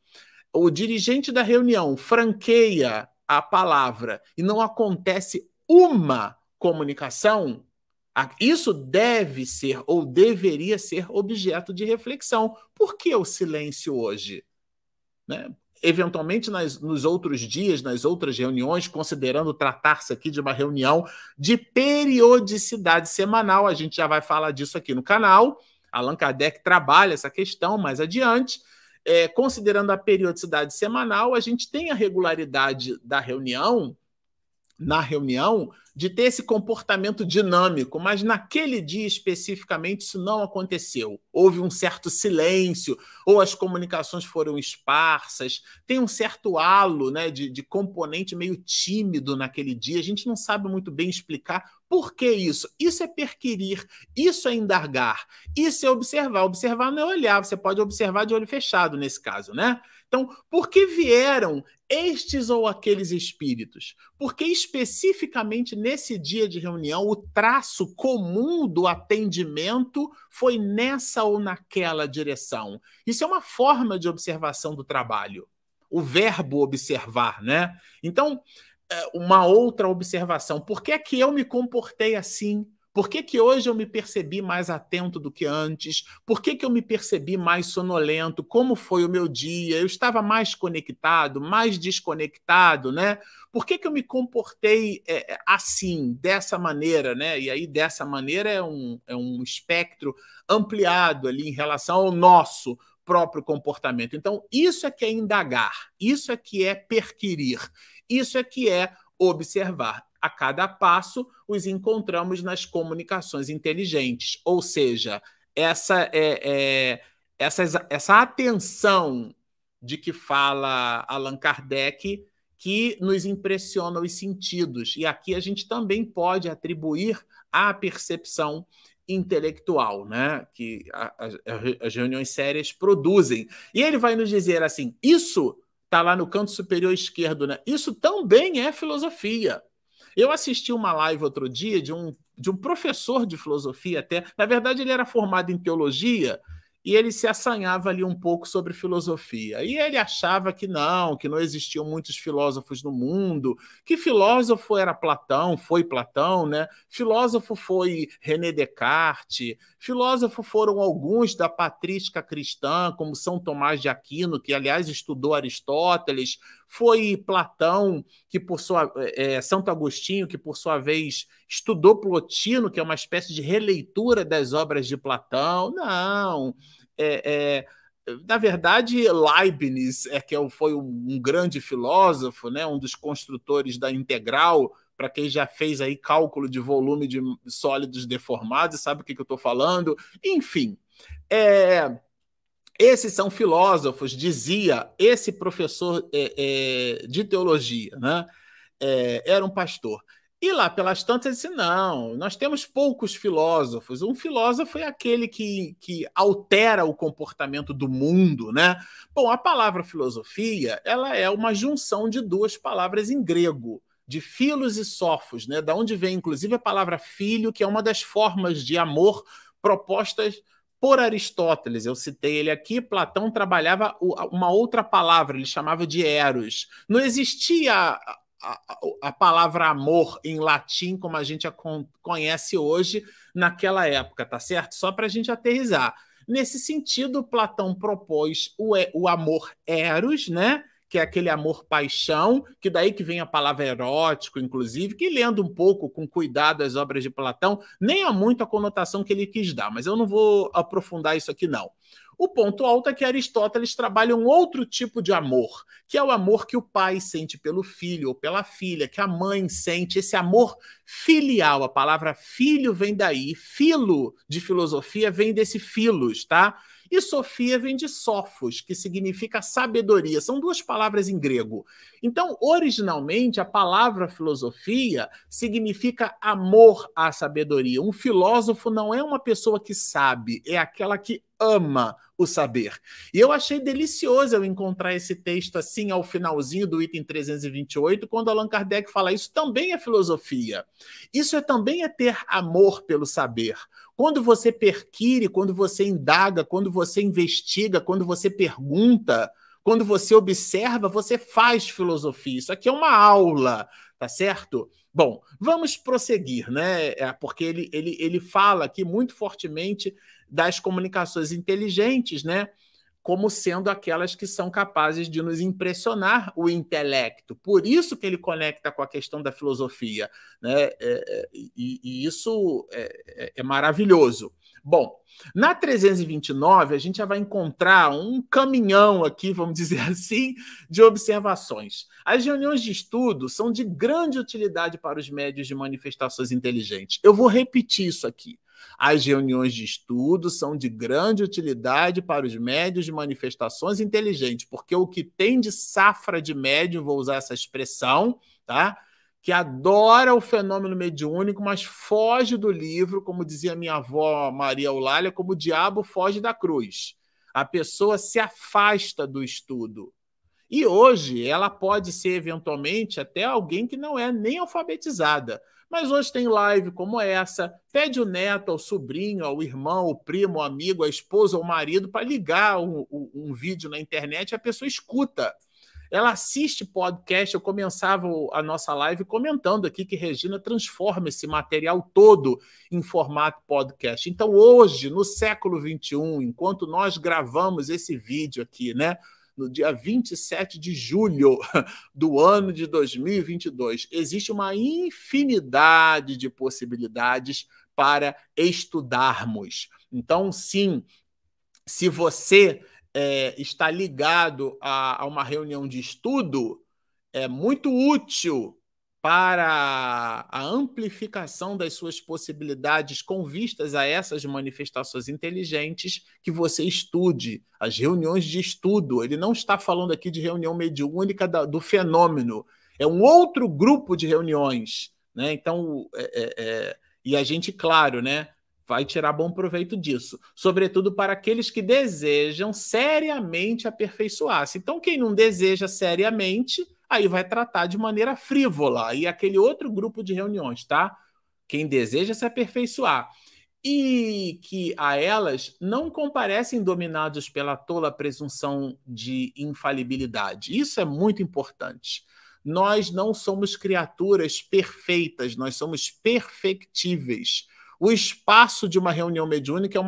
O dirigente da reunião franqueia a palavra e não acontece uma comunicação, isso deve ser ou deveria ser objeto de reflexão. Por que o silêncio hoje? Né? eventualmente nas, nos outros dias, nas outras reuniões, considerando tratar-se aqui de uma reunião de periodicidade semanal, a gente já vai falar disso aqui no canal. Allan Kardec trabalha essa questão mais adiante. É, considerando a periodicidade semanal, a gente tem a regularidade da reunião na reunião de ter esse comportamento dinâmico, mas naquele dia especificamente isso não aconteceu. Houve um certo silêncio, ou as comunicações foram esparsas, tem um certo halo né, de, de componente meio tímido naquele dia, a gente não sabe muito bem explicar por que isso? Isso é perquirir, isso é indagar, isso é observar. Observar não é olhar, você pode observar de olho fechado nesse caso, né? Então, por que vieram estes ou aqueles espíritos? Porque especificamente nesse dia de reunião, o traço comum do atendimento foi nessa ou naquela direção. Isso é uma forma de observação do trabalho. O verbo observar, né? Então, é, uma outra observação. Por que é que eu me comportei assim? Por que, que hoje eu me percebi mais atento do que antes? Por que, que eu me percebi mais sonolento? Como foi o meu dia? Eu estava mais conectado, mais desconectado, né? Por que, que eu me comportei é, é assim, dessa maneira, né? E aí, dessa maneira, é um, é um espectro ampliado ali em relação ao nosso próprio comportamento. Então, isso é que é indagar, isso é que é perquirir, isso é que é observar a cada passo os encontramos nas comunicações inteligentes. Ou seja, essa, é, é, essa, essa atenção de que fala Allan Kardec que nos impressiona os sentidos. E aqui a gente também pode atribuir à percepção intelectual, né? Que as reuniões sérias produzem. E ele vai nos dizer assim: isso está lá no canto superior esquerdo, né? Isso também é filosofia. Eu assisti uma live outro dia de um, de um professor de filosofia, até. Na verdade, ele era formado em teologia e ele se assanhava ali um pouco sobre filosofia. E ele achava que não, que não existiam muitos filósofos no mundo, que filósofo era Platão, foi Platão, né? Filósofo foi René Descartes, filósofo foram alguns da patrística cristã, como São Tomás de Aquino, que aliás estudou Aristóteles, foi Platão, que por sua é, é, Santo Agostinho, que por sua vez estudou Plotino, que é uma espécie de releitura das obras de Platão. Não. É, é, na verdade, Leibniz é que é foi um, grande filósofo, né, um dos construtores da integral para quem já fez aí cálculo de volume de sólidos deformados, sabe o que, que eu estou falando? Enfim, é, esses são filósofos, dizia esse professor é, é, de teologia, né? É, era um pastor. E lá pelas tantas disse: não, nós temos poucos filósofos. Um filósofo é aquele que, que altera o comportamento do mundo, né? Bom, a palavra filosofia ela é uma junção de duas palavras em grego, de filos e sofos, né? Da onde vem, inclusive, a palavra filho, que é uma das formas de amor propostas por Aristóteles, eu citei ele aqui, Platão trabalhava uma outra palavra, ele chamava de eros. Não existia a, a, a palavra amor em latim como a gente a conhece hoje naquela época, tá certo? Só para a gente aterrizar. Nesse sentido, Platão propôs o, o amor eros, né? que é aquele amor-paixão, que daí que vem a palavra erótico, inclusive, que lendo um pouco com cuidado as obras de Platão, nem há muito a conotação que ele quis dar, mas eu não vou aprofundar isso aqui não. O ponto alto é que Aristóteles trabalha um outro tipo de amor, que é o amor que o pai sente pelo filho ou pela filha, que a mãe sente, esse amor filial. A palavra filho vem daí, filo de filosofia vem desse filos, tá? E Sofia vem de Sophos, que significa sabedoria. São duas palavras em grego. Então, originalmente, a palavra filosofia significa amor à sabedoria. Um filósofo não é uma pessoa que sabe, é aquela que ama o saber. E eu achei delicioso eu encontrar esse texto assim ao finalzinho do item 328, quando Allan Kardec fala isso também é filosofia. Isso é também é ter amor pelo saber. Quando você perquire, quando você indaga, quando você investiga, quando você pergunta, quando você observa, você faz filosofia. Isso aqui é uma aula, tá certo? Bom, vamos prosseguir, né? É porque ele, ele, ele fala aqui muito fortemente das comunicações inteligentes, né? Como sendo aquelas que são capazes de nos impressionar o intelecto. Por isso que ele conecta com a questão da filosofia, né? É, é e, e, isso é, é, é maravilhoso. Bom, na 329, a gente já vai encontrar um caminhão aqui, vamos dizer assim, de observações. As reuniões de estudo são de grande utilidade para os médios de manifestações inteligentes. Eu vou repetir isso aqui. As reuniões de estudo são de grande utilidade para os médios de manifestações inteligentes, porque o que tem de safra de médio vou usar essa expressão, tá? que adora o fenômeno mediúnico, mas foge do livro, como dizia minha avó Maria Eulália, como o diabo foge da cruz. A pessoa se afasta do estudo. E hoje ela pode ser, eventualmente, até alguém que não é nem alfabetizada, mas hoje tem live como essa. Pede o neto, ao sobrinho, ao irmão, ao primo, ao amigo, à esposa, ao marido para ligar um, um, um, vídeo na internet e a pessoa escuta. Ela assiste podcast. Eu começava a nossa live comentando aqui que Regina transforma esse material todo em formato podcast. Então, hoje, no século XXI, enquanto nós gravamos esse vídeo aqui, né? no dia 27 de julho do ano de 2022. Existe uma infinidade de possibilidades para estudarmos. Então, sim, se você é, está ligado a, a uma reunião de estudo, é muito útil para a amplificação das suas possibilidades com vistas a essas manifestações inteligentes, que você estude as reuniões de estudo. Ele não está falando aqui de reunião mediúnica do fenômeno, é um outro grupo de reuniões. Né? Então, é, é, é, e a gente, claro, né, vai tirar bom proveito disso, sobretudo para aqueles que desejam seriamente aperfeiçoar-se. Então, quem não deseja seriamente aí vai tratar de maneira frívola. E aquele outro grupo de reuniões, tá? Quem deseja se aperfeiçoar. E que a elas não comparecem dominados pela tola presunção de infalibilidade. Isso é muito importante. Nós não somos criaturas perfeitas, nós somos perfectíveis o espaço de uma reunião mediúnica é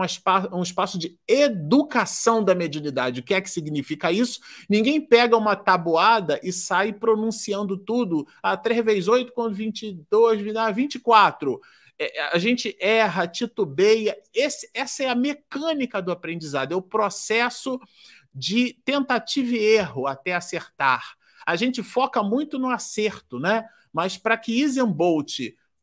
um espaço de educação da mediunidade. O que é que significa isso? Ninguém pega uma tabuada e sai pronunciando tudo a ah, 3 vezes 8 com 22, 24 a gente erra, titubeia. Esse, essa é a mecânica do aprendizado, é o processo de tentativa e erro até acertar. A gente foca muito no acerto, né? Mas para que Isen Bolt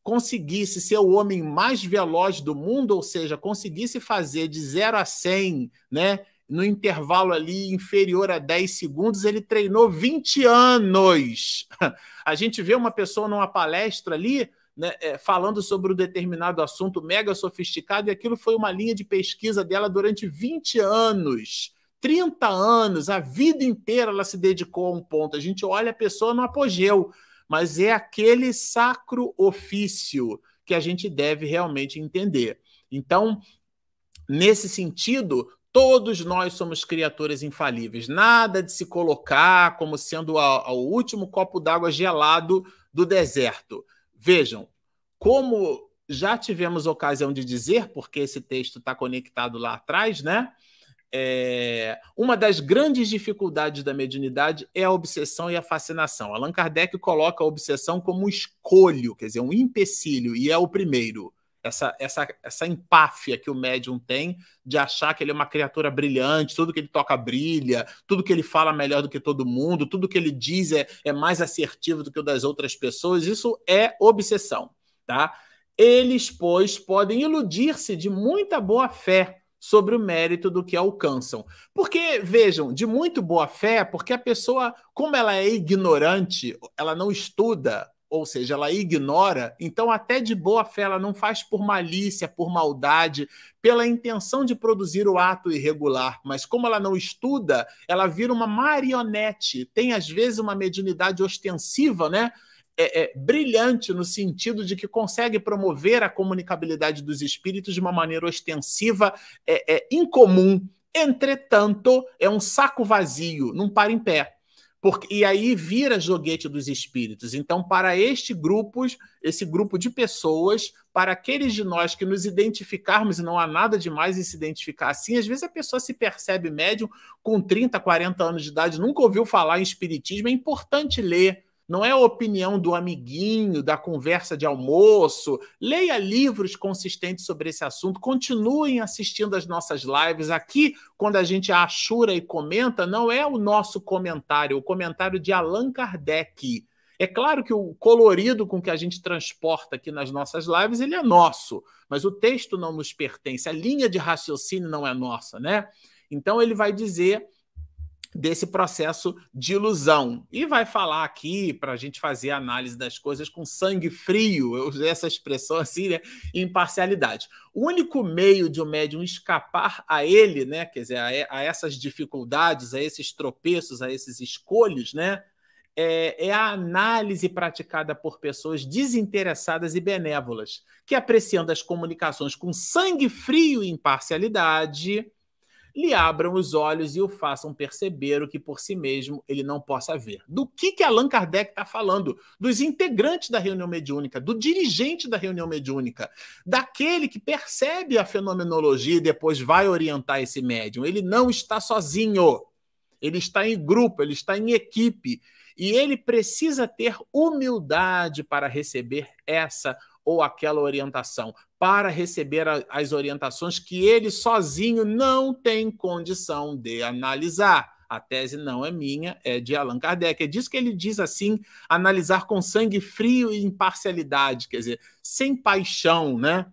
conseguisse ser o homem mais veloz do mundo, ou seja, conseguisse fazer de 0 a 100, né, no intervalo ali inferior a 10 segundos, ele treinou 20 anos. A gente vê uma pessoa numa palestra ali, né, é, falando sobre um determinado assunto mega sofisticado, e aquilo foi uma linha de pesquisa dela durante 20 anos. 30 anos, a vida inteira ela se dedicou a um ponto. A gente olha a pessoa no apogeu mas é aquele sacro ofício que a gente deve realmente entender. Então, nesse sentido, Todos nós somos criaturas infalíveis. Nada de se colocar como sendo o último copo d'água gelado do deserto. Vejam, como já tivemos ocasião de dizer, porque esse texto está conectado lá atrás, né? É, uma das grandes dificuldades da mediunidade é a obsessão e a fascinação. Allan Kardec coloca a obsessão como um escolho, quer dizer, um empecilho, e é o primeiro. Essa, essa, essa empáfia que o médium tem de achar que ele é uma criatura brilhante, tudo que ele toca brilha, tudo que ele fala melhor do que todo mundo, tudo que ele diz é, é mais assertivo do que o das outras pessoas, isso é obsessão. Tá? Eles, pois, podem iludir-se de muita boa fé sobre o mérito do que alcançam. Porque, vejam, de muito boa fé, porque a pessoa, como ela é ignorante, ela não estuda, ou seja, ela ignora, então até de boa fé ela não faz por malícia, por maldade, pela intenção de produzir o ato irregular, mas como ela não estuda, ela vira uma marionete, tem às vezes uma mediunidade ostensiva, né? é, é, brilhante no sentido de que consegue promover a comunicabilidade dos espíritos de uma maneira ostensiva, é, é incomum. Entretanto, é um saco vazio, não para em pé. Porque, e aí vira joguete dos espíritos. Então, para este grupos, esse grupo de pessoas, para aqueles de nós que nos identificarmos, e não há nada demais em se identificar assim, às vezes a pessoa se percebe médium com 30, 40 anos de idade, nunca ouviu falar em espiritismo, é importante ler não é a opinião do amiguinho, da conversa de almoço. Leia livros consistentes sobre esse assunto, continuem assistindo as nossas lives. Aqui, quando a gente achura e comenta, não é o nosso comentário, é o comentário de Allan Kardec. É claro que o colorido com que a gente transporta aqui nas nossas lives, ele é nosso, mas o texto não nos pertence, a linha de raciocínio não é nossa, né? Então ele vai dizer desse processo de ilusão. E vai falar aqui para a gente fazer a análise das coisas com sangue frio, eu usei essa expressão assim, né? Imparcialidade. O único meio de o um médium escapar a ele, né? Quer dizer, a, a essas dificuldades, a esses tropeços, a esses escolhos, né? É, é a análise praticada por pessoas desinteressadas e benévolas, que apreciando as comunicações com sangue frio e imparcialidade, lhe abram os olhos e o façam perceber o que por si mesmo ele não possa ver. Do que, que Allan Kardec está falando? Dos integrantes da reunião mediúnica, do dirigente da reunião mediúnica, daquele que percebe a fenomenologia e depois vai orientar esse médium. Ele não está sozinho, ele está em grupo, ele está em equipe. E ele precisa ter humildade para receber essa ou aquela orientação, para receber a, as orientações que ele sozinho não tem condição de analisar. A tese não é minha, é de Allan Kardec. É disso que ele diz assim: analisar com sangue frio e imparcialidade, quer dizer, sem paixão, né?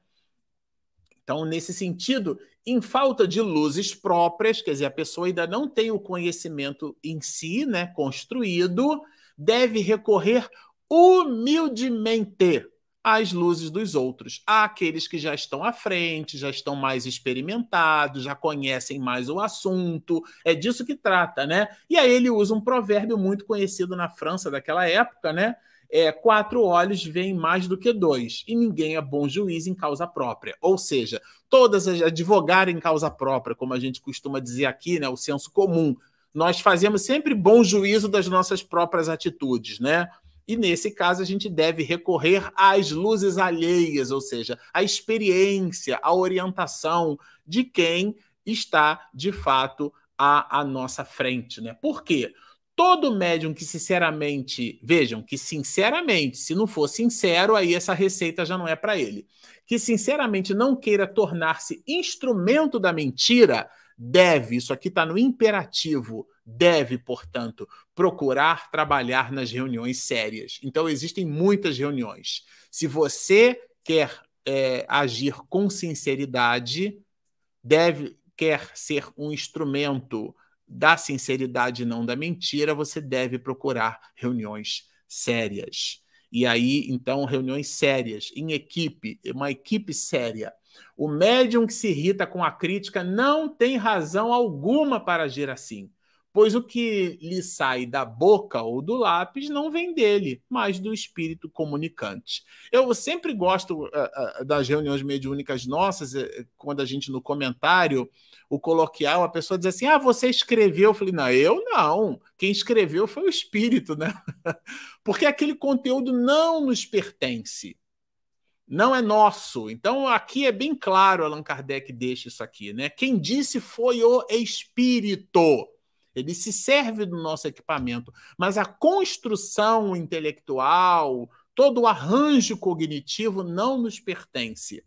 Então, nesse sentido, em falta de luzes próprias, quer dizer, a pessoa ainda não tem o conhecimento em si, né, construído, deve recorrer humildemente às luzes dos outros. Há aqueles que já estão à frente, já estão mais experimentados, já conhecem mais o assunto. É disso que trata, né? E aí ele usa um provérbio muito conhecido na França daquela época, né? É, quatro olhos veem mais do que dois, e ninguém é bom juiz em causa própria. Ou seja, todas as advogar em causa própria, como a gente costuma dizer aqui, né? O senso comum. Nós fazemos sempre bom juízo das nossas próprias atitudes, né? E nesse caso, a gente deve recorrer às luzes alheias, ou seja, à experiência, à orientação de quem está de fato à, à nossa frente. Né? Por quê? Todo médium que sinceramente, vejam, que sinceramente, se não for sincero, aí essa receita já não é para ele. Que sinceramente não queira tornar-se instrumento da mentira, deve, isso aqui está no imperativo, deve, portanto, procurar trabalhar nas reuniões sérias. Então, existem muitas reuniões. Se você quer é, agir com sinceridade, deve quer ser um instrumento da sinceridade, não da mentira, você deve procurar reuniões sérias. E aí, então, reuniões sérias, em equipe, uma equipe séria. O médium que se irrita com a crítica não tem razão alguma para agir assim pois o que lhe sai da boca ou do lápis não vem dele, mas do espírito comunicante. Eu sempre gosto uh, uh, das reuniões mediúnicas nossas, eh, quando a gente no comentário, o coloquial, a pessoa diz assim: ah, você escreveu. Eu falei: não, eu não. Quem escreveu foi o espírito, né? Porque aquele conteúdo não nos pertence. Não é nosso. Então, aqui é bem claro, Allan Kardec deixa isso aqui, né? Quem disse foi o espírito ele se serve do nosso equipamento, mas a construção intelectual, todo o arranjo cognitivo não nos pertence.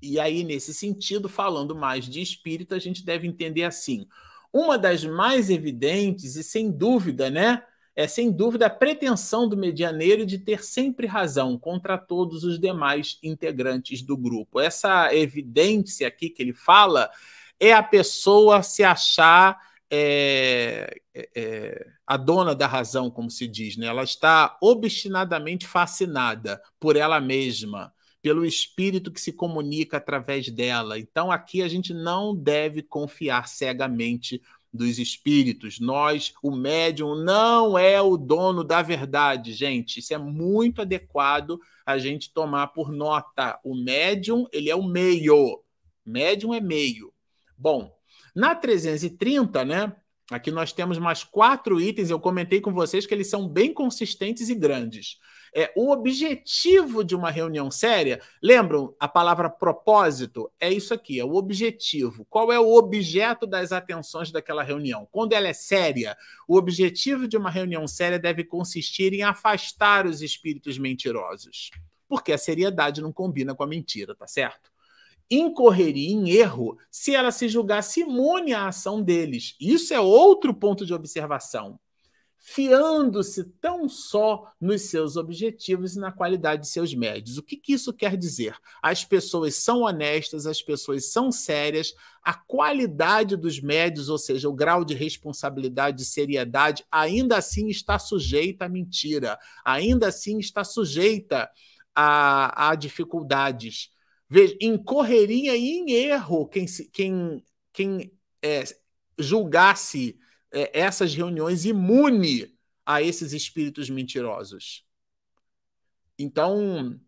E aí, nesse sentido, falando mais de espírito, a gente deve entender assim: uma das mais evidentes e sem dúvida, né? É sem dúvida a pretensão do medianeiro de ter sempre razão contra todos os demais integrantes do grupo. Essa evidência aqui que ele fala é a pessoa se achar é, é, é, a dona da razão, como se diz, né? ela está obstinadamente fascinada por ela mesma, pelo espírito que se comunica através dela. Então aqui a gente não deve confiar cegamente dos espíritos. Nós, o médium, não é o dono da verdade, gente. Isso é muito adequado a gente tomar por nota. O médium, ele é o meio. Médium é meio. Bom, na 330, né? Aqui nós temos mais quatro itens. Eu comentei com vocês que eles são bem consistentes e grandes. É, o objetivo de uma reunião séria, lembram a palavra propósito? É isso aqui, é o objetivo. Qual é o objeto das atenções daquela reunião? Quando ela é séria, o objetivo de uma reunião séria deve consistir em afastar os espíritos mentirosos. Porque a seriedade não combina com a mentira, tá certo? incorreria em erro se ela se julgasse imune à ação deles. Isso é outro ponto de observação. Fiando-se tão só nos seus objetivos e na qualidade de seus médios. O que, que isso quer dizer? As pessoas são honestas, as pessoas são sérias, a qualidade dos médios, ou seja, o grau de responsabilidade e seriedade, ainda assim está sujeita à mentira, ainda assim está sujeita a, a dificuldades. Veja, em correria e em erro, quem, quem, quem é, julgasse é, essas reuniões imune a esses espíritos mentirosos. Então,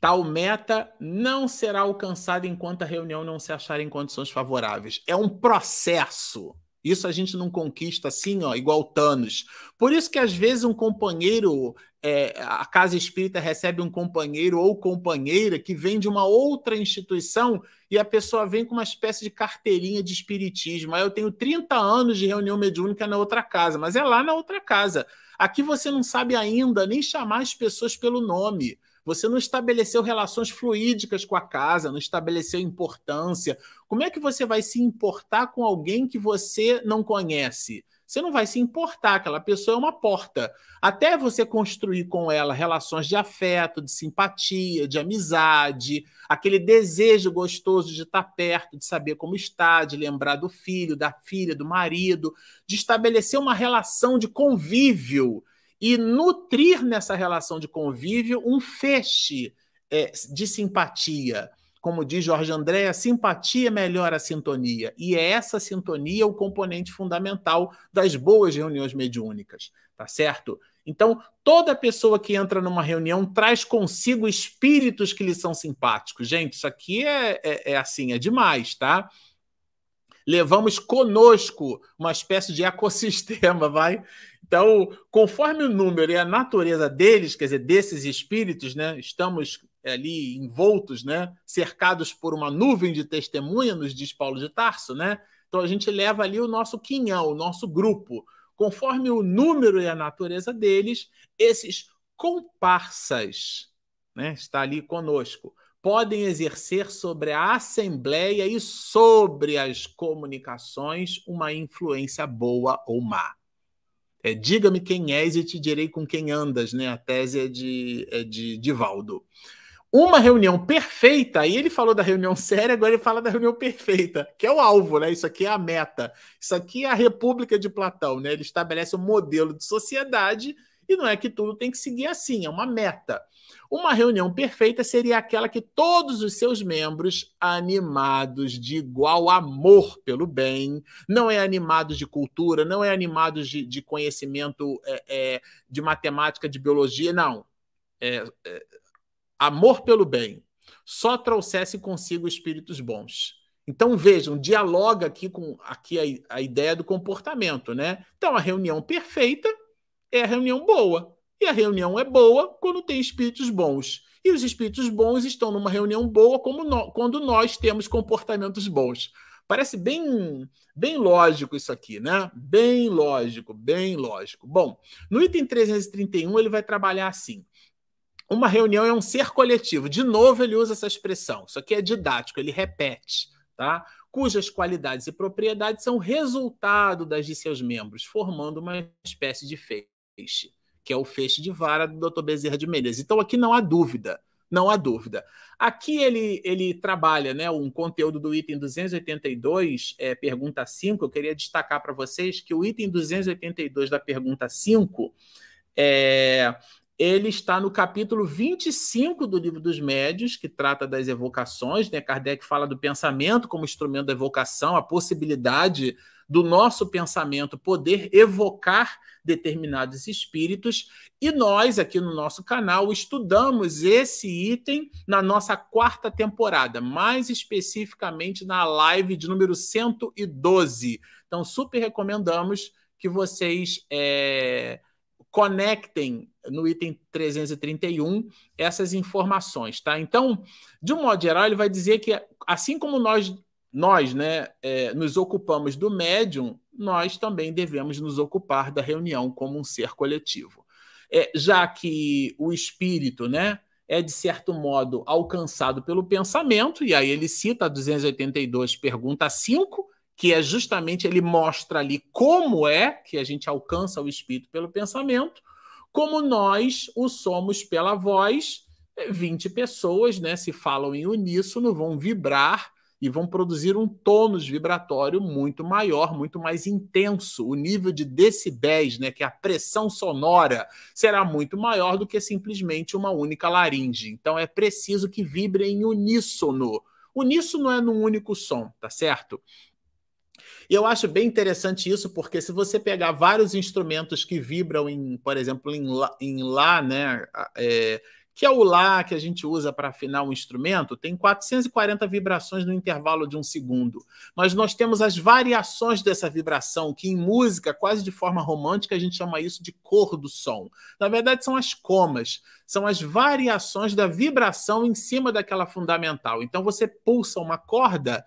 tal meta não será alcançada enquanto a reunião não se achar em condições favoráveis. É um processo. Isso a gente não conquista assim, ó, igual Thanos. Por isso que às vezes um companheiro, é, a casa espírita recebe um companheiro ou companheira que vem de uma outra instituição e a pessoa vem com uma espécie de carteirinha de espiritismo. Aí eu tenho 30 anos de reunião mediúnica na outra casa, mas é lá na outra casa. Aqui você não sabe ainda nem chamar as pessoas pelo nome. Você não estabeleceu relações fluídicas com a casa, não estabeleceu importância. Como é que você vai se importar com alguém que você não conhece? Você não vai se importar, aquela pessoa é uma porta. Até você construir com ela relações de afeto, de simpatia, de amizade, aquele desejo gostoso de estar perto, de saber como está, de lembrar do filho, da filha, do marido, de estabelecer uma relação de convívio e nutrir nessa relação de convívio um feixe é, de simpatia. Como diz Jorge André, a simpatia melhora a sintonia, e é essa sintonia o componente fundamental das boas reuniões mediúnicas, tá certo? Então, toda pessoa que entra numa reunião traz consigo espíritos que lhe são simpáticos. Gente, isso aqui é, é, é assim, é demais, tá? levamos conosco uma espécie de ecossistema, vai? Então, conforme o número e a natureza deles, quer dizer, desses espíritos, né, estamos eh, ali envoltos, né, cercados por uma nuvem de testemunha, nos diz Paulo de Tarso, né? Então a gente leva ali o nosso quinhão, o nosso grupo. Conforme o número e a natureza deles, esses comparsas, né, está ali conosco podem exercer sobre a Assembleia e sobre as comunicações uma influência boa ou má. É, Diga-me quem és e te direi com quem andas, né? A tese é de, é de Divaldo. Uma reunião perfeita, aí ele falou da reunião séria, agora ele fala da reunião perfeita, que é o alvo, né? Isso aqui é a meta. Isso aqui é a República de Platão, né? Ele estabelece um modelo de sociedade e não é que tudo tem que seguir assim, é uma meta. Uma reunião perfeita seria aquela que todos os seus membros, animados de igual amor pelo bem, não é animados de cultura, não é animados de, de conhecimento é, é, de matemática, de biologia, não. É, é amor pelo bem. Só trouxesse consigo espíritos bons. Então vejam, dialoga aqui com aqui a, a ideia do comportamento, né? Então a reunião perfeita é a reunião boa. E a reunião é boa quando tem espíritos bons. E os espíritos bons estão numa reunião boa no, quando nós temos comportamentos bons. Parece bem, bem lógico isso aqui, né? Bem lógico, bem lógico. Bom, no item 331 ele vai trabalhar assim. Uma reunião é um ser coletivo. De novo ele usa essa expressão. Isso aqui é didático, ele repete, tá? Cujas qualidades e propriedades são resultado das de seus membros, formando uma espécie de feito que é o feixe de vara do Dr. Bezerra de Menezes. Então aqui não há dúvida, não há dúvida. Aqui ele, ele trabalha né, um conteúdo do item 282, é, pergunta 5. Eu queria destacar para vocês que o item 282 da pergunta 5 é, ele está no capítulo 25 do Livro dos Médios, que trata das evocações. Né? Kardec fala do pensamento como instrumento da evocação, a possibilidade do nosso pensamento poder evocar determinados espíritos. E nós, aqui no nosso canal, estudamos esse item na nossa quarta temporada, mais especificamente na live de número 112. Então, super recomendamos que vocês é, conectem no item 331 essas informações, tá? Então, de um modo geral, ele vai dizer que assim como nós nós, né, é, nos ocupamos do médium, nós também devemos nos ocupar da reunião como um ser coletivo. É, já que o espírito, né, é de certo modo alcançado pelo pensamento, e aí ele cita a 282 pergunta 5, que é justamente ele mostra ali como é que a gente alcança o espírito pelo pensamento como nós o somos pela voz, 20 é, pessoas, né, se falam em uníssono, vão vibrar e vão produzir um tônus vibratório muito maior, muito mais intenso. O nível de decibéis, né, que é a pressão sonora, será muito maior do que simplesmente uma única laringe. Então é preciso que vibrem em uníssono. Uníssono é num único som, tá certo? E eu acho bem interessante isso, porque se você pegar vários instrumentos que vibram em, por exemplo, em Lá, em lá né? É, que é o Lá que a gente usa para afinar um instrumento, tem 440 vibrações no intervalo de um segundo. Mas nós temos as variações dessa vibração, que em música, quase de forma romântica, a gente chama isso de cor do som. Na verdade, são as comas, são as variações da vibração em cima daquela fundamental. Então, você pulsa uma corda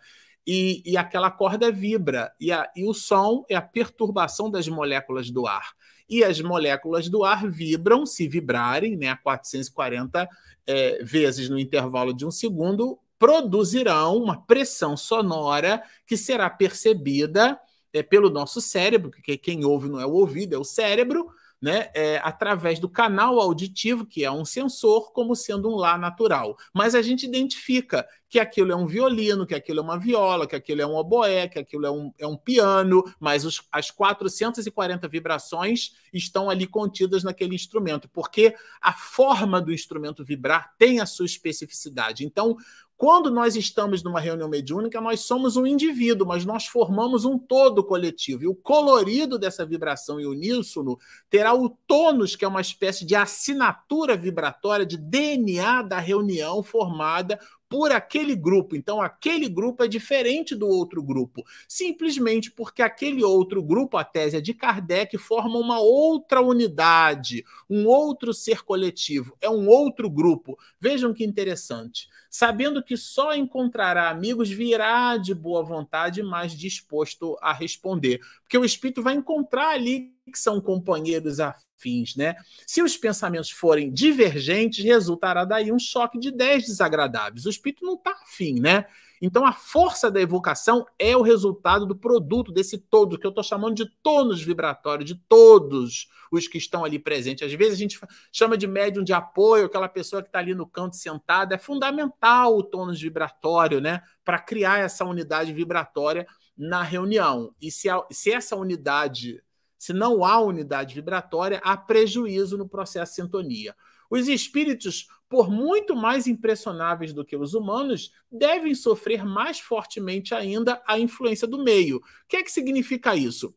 e, e aquela corda vibra. E, a, e o som é a perturbação das moléculas do ar. E as moléculas do ar vibram, se vibrarem né, a 440 é, vezes no intervalo de um segundo, produzirão uma pressão sonora que será percebida é, pelo nosso cérebro, porque quem ouve não é o ouvido, é o cérebro, né, é, através do canal auditivo, que é um sensor, como sendo um lá natural. Mas a gente identifica que aquilo é um violino, que aquilo é uma viola, que aquilo é um oboé, que aquilo é um, é um piano, mas os, as 440 vibrações estão ali contidas naquele instrumento, porque a forma do instrumento vibrar tem a sua especificidade. Então, quando nós estamos numa reunião mediúnica, nós somos um indivíduo, mas nós formamos um todo coletivo. E o colorido dessa vibração e uníssono terá o tônus, que é uma espécie de assinatura vibratória de DNA da reunião formada por aquele grupo. Então, aquele grupo é diferente do outro grupo, simplesmente porque aquele outro grupo, a tese é de Kardec, forma uma outra unidade, um outro ser coletivo, é um outro grupo. Vejam que interessante sabendo que só encontrará amigos, virá de boa vontade, mais disposto a responder. Porque o espírito vai encontrar ali que são companheiros afins, né? Se os pensamentos forem divergentes, resultará daí um choque de ideias desagradáveis. O espírito não está afim, né? Então, a força da evocação é o resultado do produto desse todo, que eu estou chamando de tônus vibratório, de todos os que estão ali presentes. Às vezes a gente chama de médium de apoio, aquela pessoa que está ali no canto sentada. É fundamental o tônus vibratório, né? Para criar essa unidade vibratória na reunião. E se, se essa unidade se não há unidade vibratória, há prejuízo no processo de sintonia. Os espíritos, por muito mais impressionáveis do que os humanos, devem sofrer mais fortemente ainda a influência do meio. O que é que significa isso?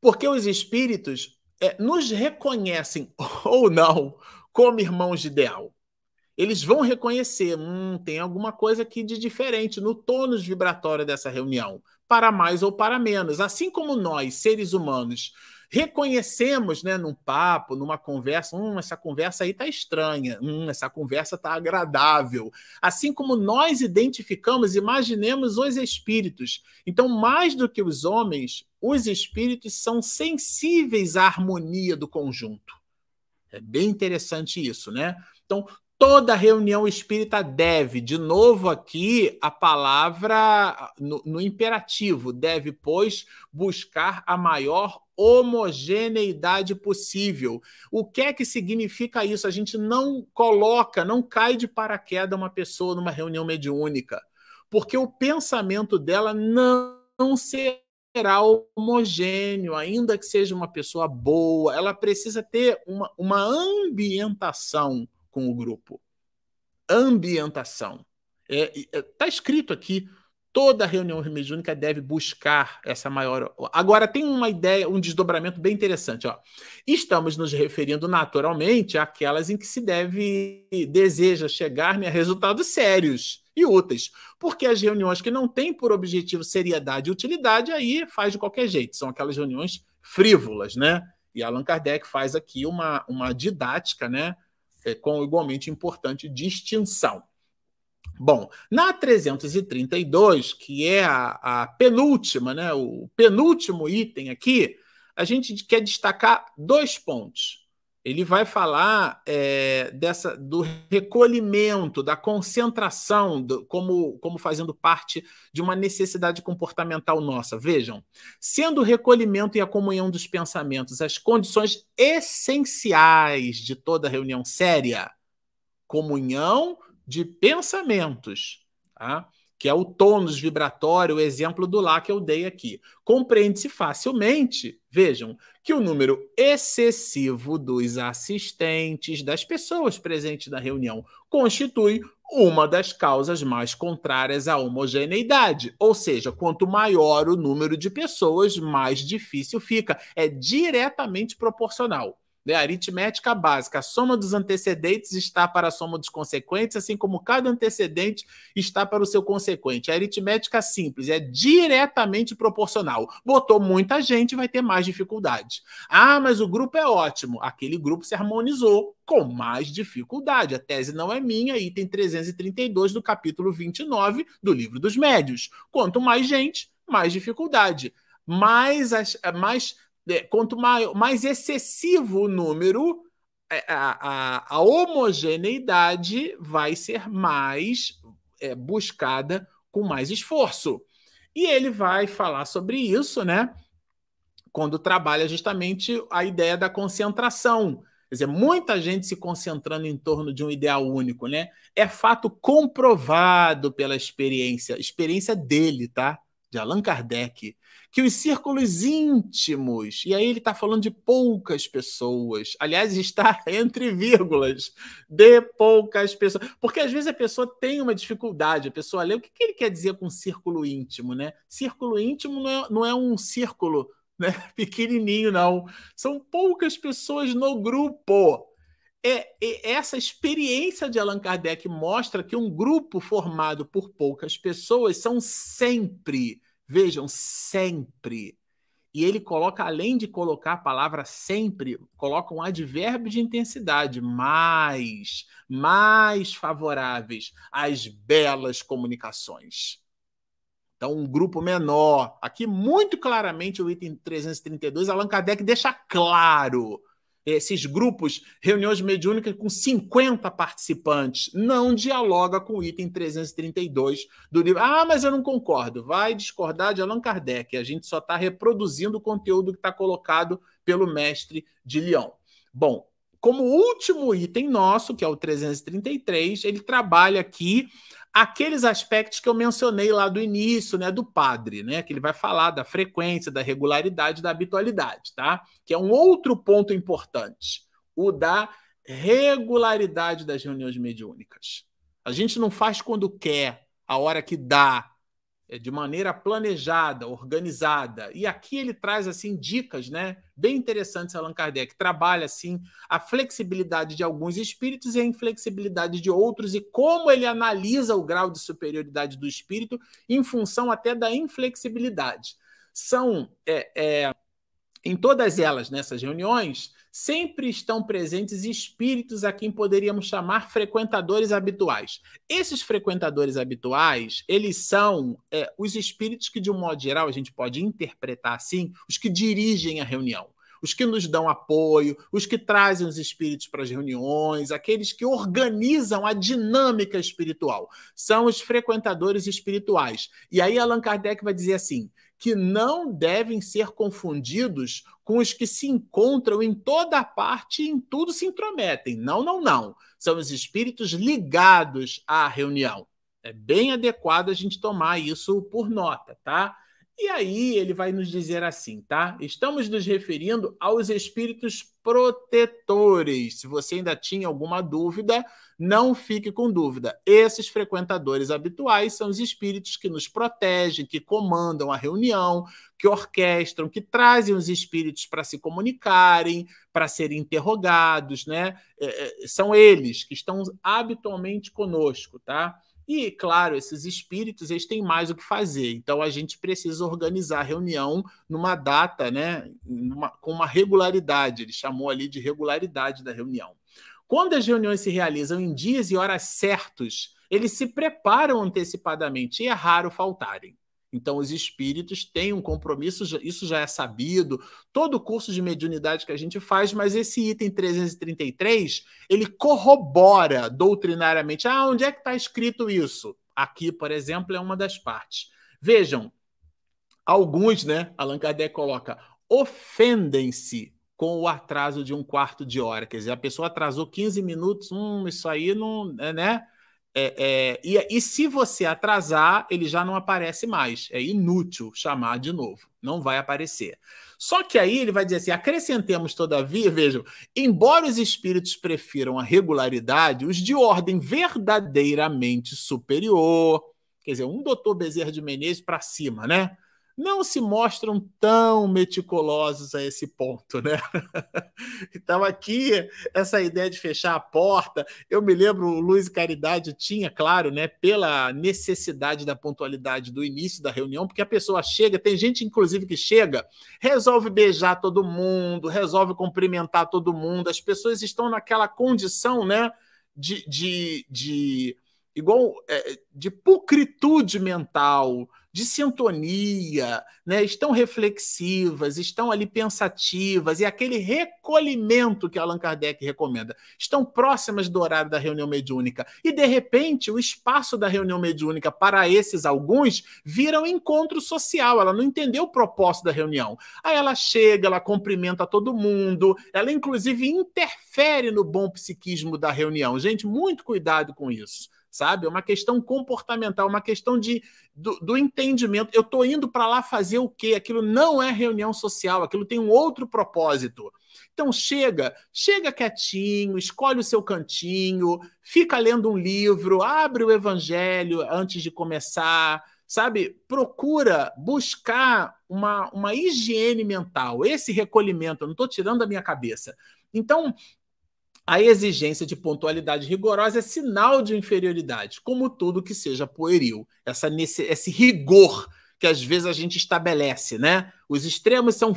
Porque os espíritos é, nos reconhecem ou não como irmãos de ideal. Eles vão reconhecer, hum, tem alguma coisa aqui de diferente no tônus vibratório dessa reunião, para mais ou para menos. Assim como nós, seres humanos, reconhecemos, né, num papo, numa conversa, hum, essa conversa aí tá estranha, hum, essa conversa tá agradável. Assim como nós identificamos, imaginemos os espíritos. Então, mais do que os homens, os espíritos são sensíveis à harmonia do conjunto. É bem interessante isso, né? Então, toda reunião espírita deve, de novo aqui a palavra no, no, imperativo, deve, pois, buscar a maior homogeneidade possível. O que é que significa isso? A gente não coloca, não cai de paraquedas uma pessoa numa reunião mediúnica, porque o pensamento dela não será homogêneo, ainda que seja uma pessoa boa, ela precisa ter uma, uma ambientação com o grupo. Ambientação. Está é, é, tá escrito aqui toda reunião mediúnica deve buscar essa maior. Agora tem uma ideia, um desdobramento bem interessante. Ó. Estamos nos referindo naturalmente àquelas em que se deve deseja chegar a resultados sérios e úteis, porque as reuniões que não têm por objetivo seriedade e utilidade aí faz de qualquer jeito, são aquelas reuniões frívolas, né? E Allan Kardec faz aqui uma, uma didática, né? É, com igualmente importante distinção. Bom, na 332, que é a, a penúltima, né, o penúltimo item aqui, a gente quer destacar dois pontos. Ele vai falar é, dessa do recolhimento, da concentração, do, como, como fazendo parte de uma necessidade comportamental nossa. Vejam, sendo o recolhimento e a comunhão dos pensamentos as condições essenciais de toda reunião séria, comunhão de pensamentos, tá? que é o tônus vibratório, o exemplo do lá que eu dei aqui. Compreende-se facilmente, vejam, que o número excessivo dos assistentes, das pessoas presentes na reunião, constitui uma das causas mais contrárias à homogeneidade. Ou seja, quanto maior o número de pessoas, mais difícil fica. É diretamente proporcional. Né? Aritmética básica. A soma dos antecedentes está para a soma dos consequentes, assim como cada antecedente está para o seu consequente. A aritmética simples é diretamente proporcional. Botou muita gente, vai ter mais dificuldade. Ah, mas o grupo é ótimo. Aquele grupo se harmonizou com mais dificuldade. A tese não é minha, item 332 do capítulo 29 do Livro dos Médios. Quanto mais gente, mais dificuldade. Mais, as, mais é, quanto mais, mais excessivo o número, é, a, a, a homogeneidade vai ser mais é, buscada com mais esforço. E ele vai falar sobre isso, né? Quando trabalha justamente a ideia da concentração. Quer dizer, muita gente se concentrando em torno de um ideal único, né? É fato comprovado pela experiência, experiência dele, tá? De Allan Kardec que os círculos íntimos, e aí ele está falando de poucas pessoas, aliás, está entre vírgulas, de poucas pessoas, porque às vezes a pessoa tem uma dificuldade, a pessoa lê o que, que ele quer dizer com círculo íntimo, né? Círculo íntimo não é, não é um círculo né? pequenininho, não. São poucas pessoas no grupo. É, é, essa experiência de Allan Kardec mostra que um grupo formado por poucas pessoas são sempre Vejam, sempre. E ele coloca, além de colocar a palavra sempre, coloca um advérbio de intensidade, mais, mais favoráveis às belas comunicações. Então, um grupo menor. Aqui, muito claramente, o item 332, Allan Kardec deixa claro esses grupos, reuniões mediúnicas com 50 participantes, não dialoga com o item 332 do livro. Ah, mas eu não concordo. Vai discordar de Allan Kardec. A gente só está reproduzindo o conteúdo que está colocado pelo mestre de Lyon. Bom, como último item nosso, que é o 333, ele trabalha aqui aqueles aspectos que eu mencionei lá do início, né, do padre, né, que ele vai falar da frequência, da regularidade, da habitualidade, tá? Que é um outro ponto importante, o da regularidade das reuniões mediúnicas. A gente não faz quando quer, a hora que dá, é, de maneira planejada, organizada. E aqui ele traz assim dicas, né? Bem interessantes Allan Kardec. Trabalha assim a flexibilidade de alguns espíritos e a inflexibilidade de outros e como ele analisa o grau de superioridade do espírito em função até da inflexibilidade. São é, é, em todas elas nessas reuniões sempre estão presentes espíritos a quem poderíamos chamar frequentadores habituais. Esses frequentadores habituais, eles são é, os espíritos que, de um modo geral, a gente pode interpretar assim, os que dirigem a reunião. Os que nos dão apoio, os que trazem os espíritos para as reuniões, aqueles que organizam a dinâmica espiritual, são os frequentadores espirituais. E aí Allan Kardec vai dizer assim: que não devem ser confundidos com os que se encontram em toda parte e em tudo se intrometem. Não, não, não. São os espíritos ligados à reunião. É bem adequado a gente tomar isso por nota, tá? E aí ele vai nos dizer assim, tá? Estamos nos referindo aos espíritos protetores. Se você ainda tinha alguma dúvida, não fique com dúvida. Esses frequentadores habituais são os espíritos que nos protegem, que comandam a reunião, que orquestram, que trazem os espíritos para se comunicarem, para serem interrogados, né? É, é, são eles que estão habitualmente conosco, tá? E, claro, esses espíritos eles têm mais o que fazer. Então a gente precisa organizar a reunião numa data, né, com uma regularidade. Ele chamou ali de regularidade da reunião. Quando as reuniões se realizam em dias e horas certos, eles se preparam antecipadamente e é raro faltarem. Então, os espíritos têm um compromisso, isso já é sabido, todo o curso de mediunidade que a gente faz, mas esse item 333, ele corrobora doutrinariamente. Ah, onde é que está escrito isso? Aqui, por exemplo, é uma das partes. Vejam, alguns, né? Allan Kardec coloca, ofendem-se com o atraso de um quarto de hora. Quer dizer, a pessoa atrasou 15 minutos, hum, isso aí não, é, né? É, é, e, e, se você atrasar, ele já não aparece mais. É inútil chamar de novo. Não vai aparecer. Só que aí ele vai dizer assim: acrescentemos, todavia, vejam, embora os espíritos prefiram a regularidade, os de ordem verdadeiramente superior, quer dizer, um doutor Bezerra de Menezes para cima, né? não se mostram tão meticulosos a esse ponto, né? então aqui essa ideia de fechar a porta, eu me lembro o Luiz Caridade tinha, claro, né, pela necessidade da pontualidade do início da reunião, porque a pessoa chega, tem gente inclusive que chega, resolve beijar todo mundo, resolve cumprimentar todo mundo, as pessoas estão naquela condição, né, de, de, de igual é, de pucritude mental, de sintonia, né? estão reflexivas, estão ali pensativas, e aquele recolhimento que Allan Kardec recomenda. Estão próximas do horário da reunião mediúnica. E, de repente, o espaço da reunião mediúnica para esses alguns vira um encontro social. Ela não entendeu o propósito da reunião. Aí ela chega, ela cumprimenta todo mundo, ela, inclusive, interfere no bom psiquismo da reunião. Gente, muito cuidado com isso sabe? É uma questão comportamental, uma questão de, do, do entendimento. Eu estou indo para lá fazer o quê? Aquilo não é reunião social, aquilo tem um outro propósito. Então chega, chega quietinho, escolhe o seu cantinho, fica lendo um livro, abre o evangelho antes de começar, sabe? Procura buscar uma, uma higiene mental, esse recolhimento, eu não estou tirando da minha cabeça. Então, a exigência de pontualidade rigorosa é sinal de inferioridade, como tudo que seja pueril. Essa, nesse, esse rigor que às vezes a gente estabelece, né? Os extremos são,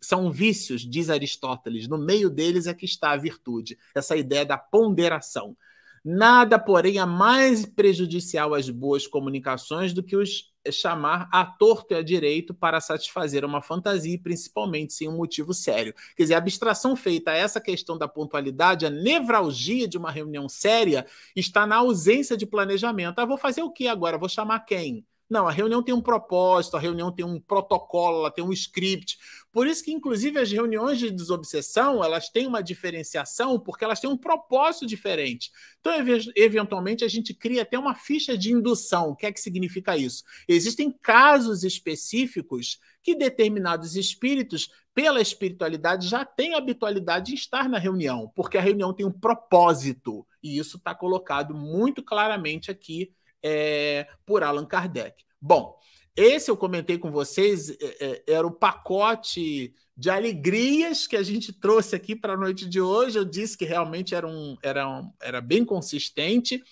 são vícios, diz Aristóteles. No meio deles é que está a virtude, essa ideia da ponderação. Nada, porém, é mais prejudicial às boas comunicações do que os chamar a torto e a direito para satisfazer uma fantasia e principalmente sem um motivo sério. Quer dizer, a abstração feita a essa questão da pontualidade, a nevralgia de uma reunião séria, está na ausência de planejamento. Ah, vou fazer o que agora? Vou chamar quem? Não, a reunião tem um propósito, a reunião tem um protocolo, ela tem um script. Por isso que, inclusive, as reuniões de desobsessão, elas têm uma diferenciação, porque elas têm um propósito diferente. Então, eventualmente, a gente cria até uma ficha de indução. O que é que significa isso? Existem casos específicos que determinados espíritos, pela espiritualidade, já têm habitualidade de estar na reunião, porque a reunião tem um propósito. E isso está colocado muito claramente aqui é, por Allan Kardec. Bom, esse eu comentei com vocês, é, é, era o pacote de alegrias que a gente trouxe aqui para a noite de hoje. Eu disse que realmente era, um, era, um, era bem consistente.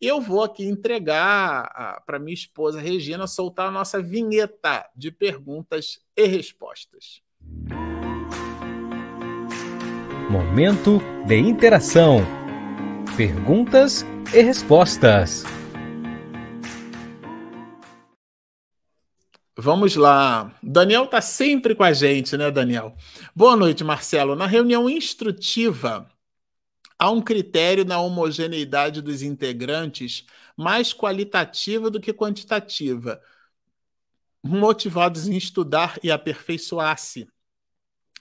Eu vou aqui entregar para minha esposa Regina soltar a nossa vinheta de perguntas e respostas. Momento de interação. Perguntas e respostas. Vamos lá. Daniel está sempre com a gente, né, Daniel? Boa noite, Marcelo. Na reunião instrutiva, há um critério na homogeneidade dos integrantes mais qualitativa do que quantitativa, motivados em estudar e aperfeiçoar-se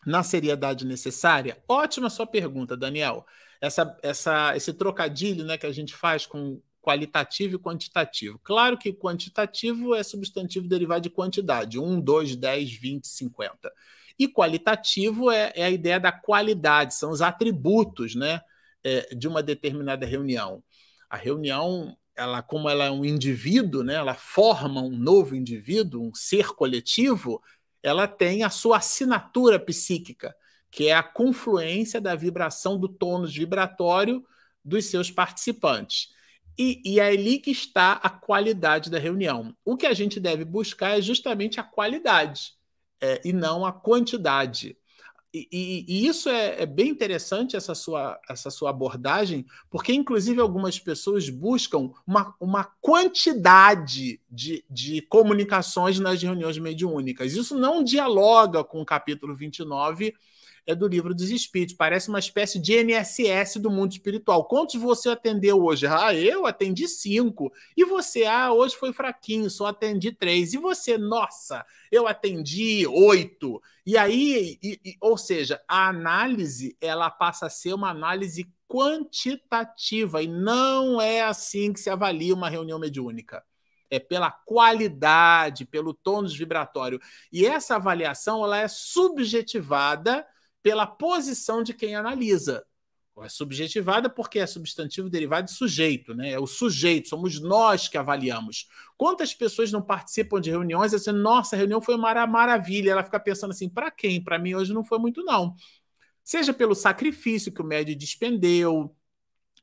na seriedade necessária? Ótima sua pergunta, Daniel. Essa, essa, esse trocadilho né, que a gente faz com qualitativo e quantitativo. Claro que quantitativo é substantivo derivado de quantidade: 1, 2, 10, 20, 50. E qualitativo é, é a ideia da qualidade, são os atributos né, é, de uma determinada reunião. A reunião, ela, como ela é um indivíduo, né, ela forma um novo indivíduo, um ser coletivo, ela tem a sua assinatura psíquica, que é a confluência da vibração do tônus vibratório dos seus participantes. E, e é ali que está a qualidade da reunião. O que a gente deve buscar é justamente a qualidade é, e não a quantidade. E, e, e, isso é, é, bem interessante, essa sua, essa sua abordagem, porque, inclusive, algumas pessoas buscam uma, uma quantidade de, de comunicações nas reuniões mediúnicas. Isso não dialoga com o capítulo 29 é do livro dos espíritos. Parece uma espécie de NSS do mundo espiritual. Quantos você atendeu hoje? Ah, eu atendi cinco. E você? Ah, hoje foi fraquinho, só atendi três. E você? Nossa, eu atendi oito. E aí, e, e, ou seja, a análise ela passa a ser uma análise quantitativa e não é assim que se avalia uma reunião mediúnica é pela qualidade, pelo tônus vibratório. E essa avaliação ela é subjetivada pela posição de quem analisa. É subjetivada porque é substantivo derivado de sujeito, né? É o sujeito, somos nós que avaliamos. Quantas pessoas não participam de reuniões e assim, nossa, a reunião foi uma maravilha, ela fica pensando assim, para quem? Para mim hoje não foi muito não. Seja pelo sacrifício que o médio despendeu,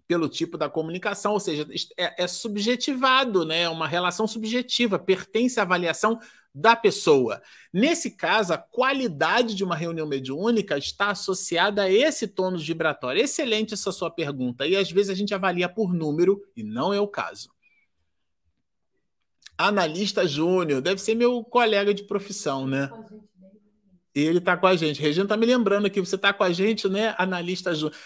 pelo tipo da comunicação, ou seja, é, é subjetivado, né? É uma relação subjetiva, pertence à avaliação da pessoa. Nesse caso, a qualidade de uma reunião mediúnica está associada a esse tônus vibratório. Excelente essa sua pergunta. E às vezes a gente avalia por número e não é o caso. Analista Júnior, deve ser meu colega de profissão, né? E ele está com a gente. Regina está me lembrando que você está com a gente, né? Analista júnior.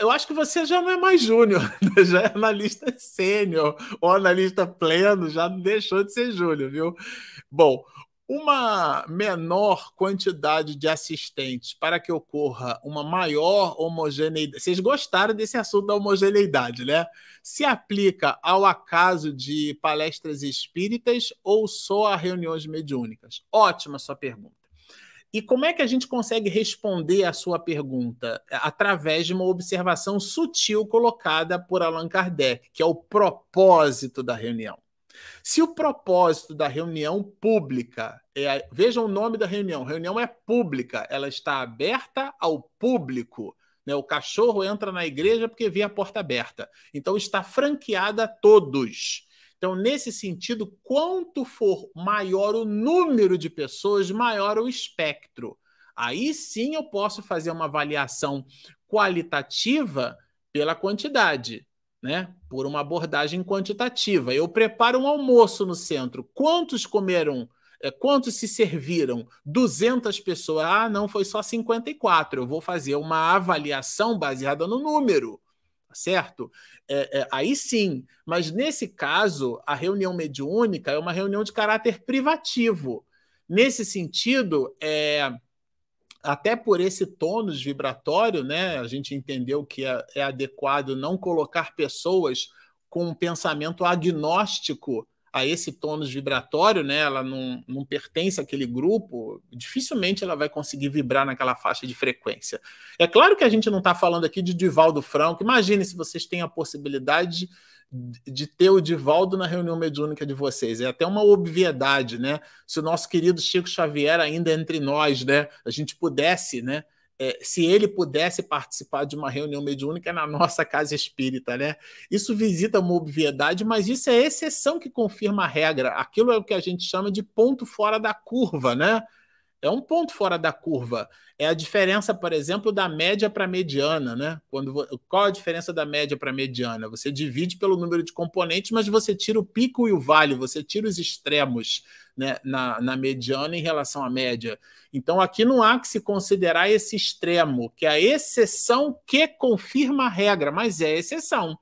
Eu acho que você já não é mais júnior, já é analista sênior ou analista pleno, já deixou de ser júnior, viu? Bom, uma menor quantidade de assistentes para que ocorra uma maior homogeneidade. Vocês gostaram desse assunto da homogeneidade, né? Se aplica ao acaso de palestras espíritas ou só a reuniões mediúnicas? Ótima sua pergunta. E como é que a gente consegue responder à sua pergunta? É, através de uma observação sutil colocada por Allan Kardec, que é o propósito da reunião. Se o propósito da reunião pública é, vejam o nome da reunião, a reunião é pública, ela está aberta ao público. Né? O cachorro entra na igreja porque vê a porta aberta. Então está franqueada a todos. Então, nesse sentido, quanto for maior o número de pessoas, maior o espectro. Aí sim eu posso fazer uma avaliação qualitativa pela quantidade, né? Por uma abordagem quantitativa. Eu preparo um almoço no centro. Quantos comeram? É, quantos se serviram? 200 pessoas. Ah, não, foi só 54. Eu vou fazer uma avaliação baseada no número certo? É, é, aí sim, mas nesse caso, a reunião mediúnica é uma reunião de caráter privativo. Nesse sentido, é, até por esse tônus vibratório, né, a gente entendeu que é, é adequado não colocar pessoas com um pensamento agnóstico a esse tônus vibratório, né? Ela não, não pertence àquele grupo, dificilmente ela vai conseguir vibrar naquela faixa de frequência. É claro que a gente não está falando aqui de Divaldo Franco. Imagine se vocês têm a possibilidade de, de ter o Divaldo na reunião mediúnica de vocês. É até uma obviedade, né? Se o nosso querido Chico Xavier ainda é entre nós, né? A gente pudesse, né? é, se ele pudesse participar de uma reunião mediúnica na nossa casa espírita, né? Isso visita uma obviedade, mas isso é exceção que confirma a regra. Aquilo é o que a gente chama de ponto fora da curva, né? é um ponto fora da curva. É a diferença, por exemplo, da média para a mediana, né? Quando, qual a diferença da média para a mediana? Você divide pelo número de componentes, mas você tira o pico e o vale, você tira os extremos né, na, na mediana em relação à média. Então, aqui não há que se considerar esse extremo, que é a exceção que confirma a regra, mas é exceção.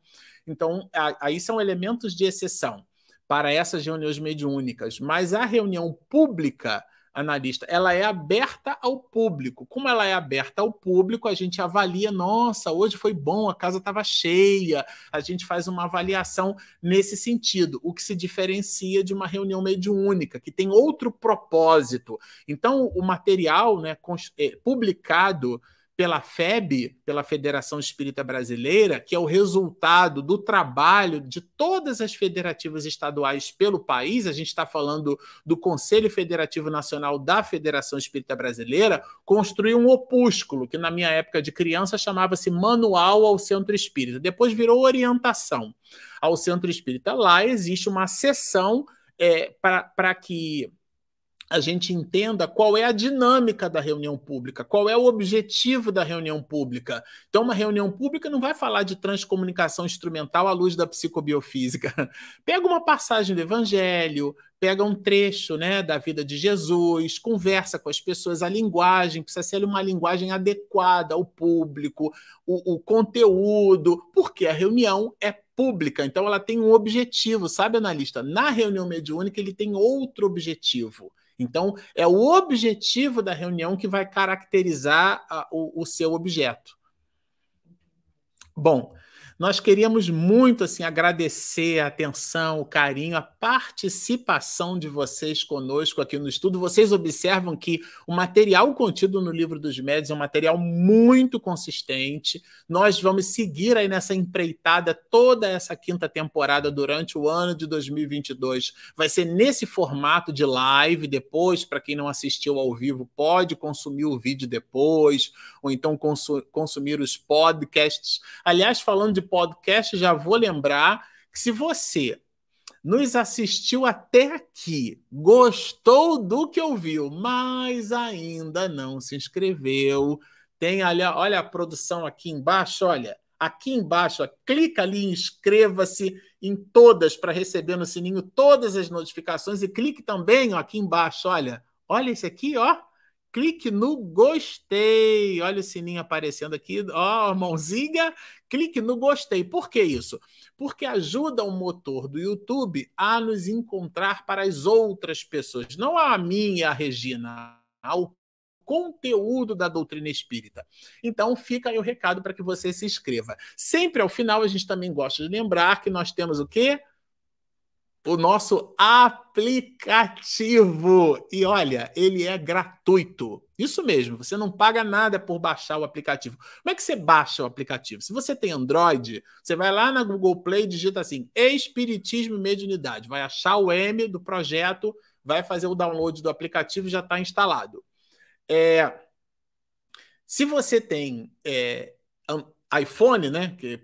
Então, a, aí são elementos de exceção para essas reuniões mediúnicas. Mas a reunião pública analista, ela é aberta ao público. Como ela é aberta ao público, a gente avalia, nossa, hoje foi bom, a casa estava cheia. A gente faz uma avaliação nesse sentido, o que se diferencia de uma reunião mediúnica, que tem outro propósito. Então, o material né, eh, publicado pela FEB, pela Federação Espírita Brasileira, que é o resultado do trabalho de todas as federativas estaduais pelo país. A gente está falando do Conselho Federativo Nacional da Federação Espírita Brasileira, construiu um opúsculo que, na minha época de criança, chamava-se Manual ao Centro Espírita. Depois virou Orientação ao Centro Espírita. Lá existe uma sessão é, para que a gente entenda qual é a dinâmica da reunião pública, qual é o objetivo da reunião pública. Então, uma reunião pública não vai falar de transcomunicação instrumental à luz da psicobiofísica. Pega uma passagem do Evangelho, pega um trecho né, da vida de Jesus, conversa com as pessoas, a linguagem precisa ser uma linguagem adequada ao público, o, o conteúdo, porque a reunião é pública, então ela tem um objetivo, sabe, analista? Na reunião mediúnica, ele tem outro objetivo. Então, é o objetivo da reunião que vai caracterizar a, ah, o, o seu objeto. Bom, nós queríamos muito assim agradecer a atenção, o carinho, a participação de vocês conosco aqui no estudo. Vocês observam que o material contido no livro dos médios é um material muito consistente. Nós vamos seguir aí nessa empreitada toda essa quinta temporada durante o ano de 2022. Vai ser nesse formato de live depois, para quem não assistiu ao vivo, pode consumir o vídeo depois, ou então consumir os podcasts. Aliás, falando de podcast, já vou lembrar que se você nos assistiu até aqui, gostou do que ouviu, mas ainda não se inscreveu, tem ali olha a produção aqui embaixo, olha, aqui embaixo, ó, clica ali, inscreva-se em todas para receber no sininho todas as notificações e clique também ó, aqui embaixo, olha, olha esse aqui, ó clique no gostei. Olha o sininho aparecendo aqui, ó, oh, mãozinha, clique no gostei. Por que isso? Porque ajuda o motor do YouTube a nos encontrar para as outras pessoas, não a mim e a Regina, ao conteúdo da doutrina espírita. Então fica aí o recado para que você se inscreva. Sempre ao final a gente também gosta de lembrar que nós temos o quê? o nosso aplicativo. E olha, ele é gratuito. Isso mesmo, você não paga nada por baixar o aplicativo. Como é que você baixa o aplicativo? Se você tem Android, você vai lá na Google Play e digita assim: Espiritismo e Mediunidade. Vai achar o M do projeto, vai fazer o download do aplicativo já está instalado. É, se você tem é, iPhone, né? Que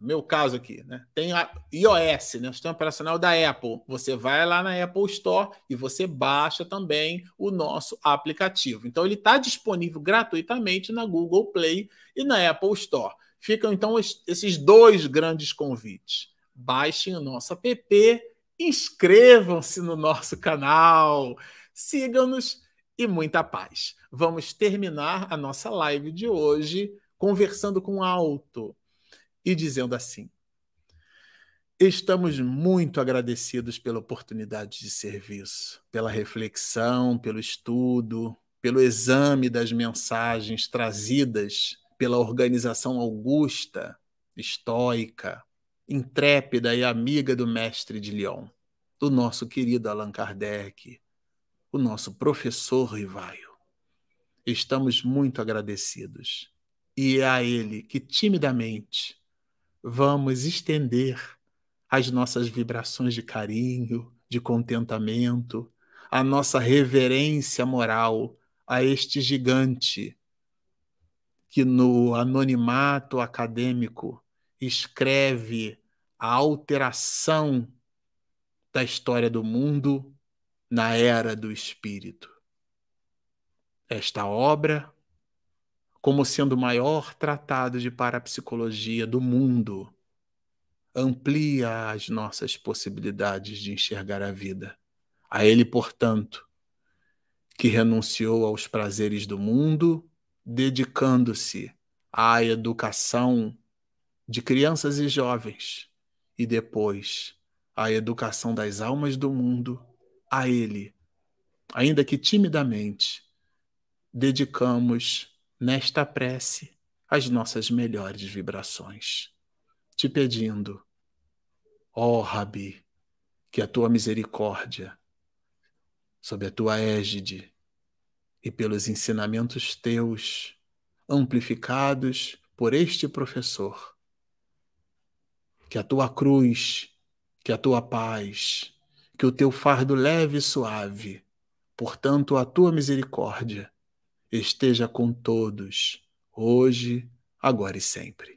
meu caso aqui, né? Tem a iOS, né? O sistema operacional da Apple. Você vai lá na Apple Store e você baixa também o nosso aplicativo. Então ele está disponível gratuitamente na Google Play e na Apple Store. Ficam então esses dois grandes convites. Baixem o nosso app, inscrevam-se no nosso canal, sigam-nos e muita paz. Vamos terminar a nossa live de hoje conversando com alto e dizendo assim: Estamos muito agradecidos pela oportunidade de serviço, pela reflexão, pelo estudo, pelo exame das mensagens trazidas pela organização augusta, estoica, intrépida e amiga do mestre de Lyon, do nosso querido Allan Kardec, o nosso professor Rivaio. Estamos muito agradecidos. E é a Ele que timidamente vamos estender as nossas vibrações de carinho, de contentamento, a nossa reverência moral a este gigante que no anonimato acadêmico escreve a alteração da história do mundo na era do espírito. Esta obra como sendo o maior tratado de parapsicologia do mundo, amplia as nossas possibilidades de enxergar a vida. A ele, portanto, que renunciou aos prazeres do mundo, dedicando-se à educação de crianças e jovens, e depois à educação das almas do mundo, a ele, ainda que timidamente, dedicamos nesta prece, as nossas melhores vibrações, te pedindo, ó oh, Rabi, que a tua misericórdia, sob a tua égide e pelos ensinamentos teus, amplificados por este professor, que a tua cruz, que a tua paz, que o teu fardo leve e suave, portanto, a tua misericórdia esteja com todos, hoje, agora e sempre.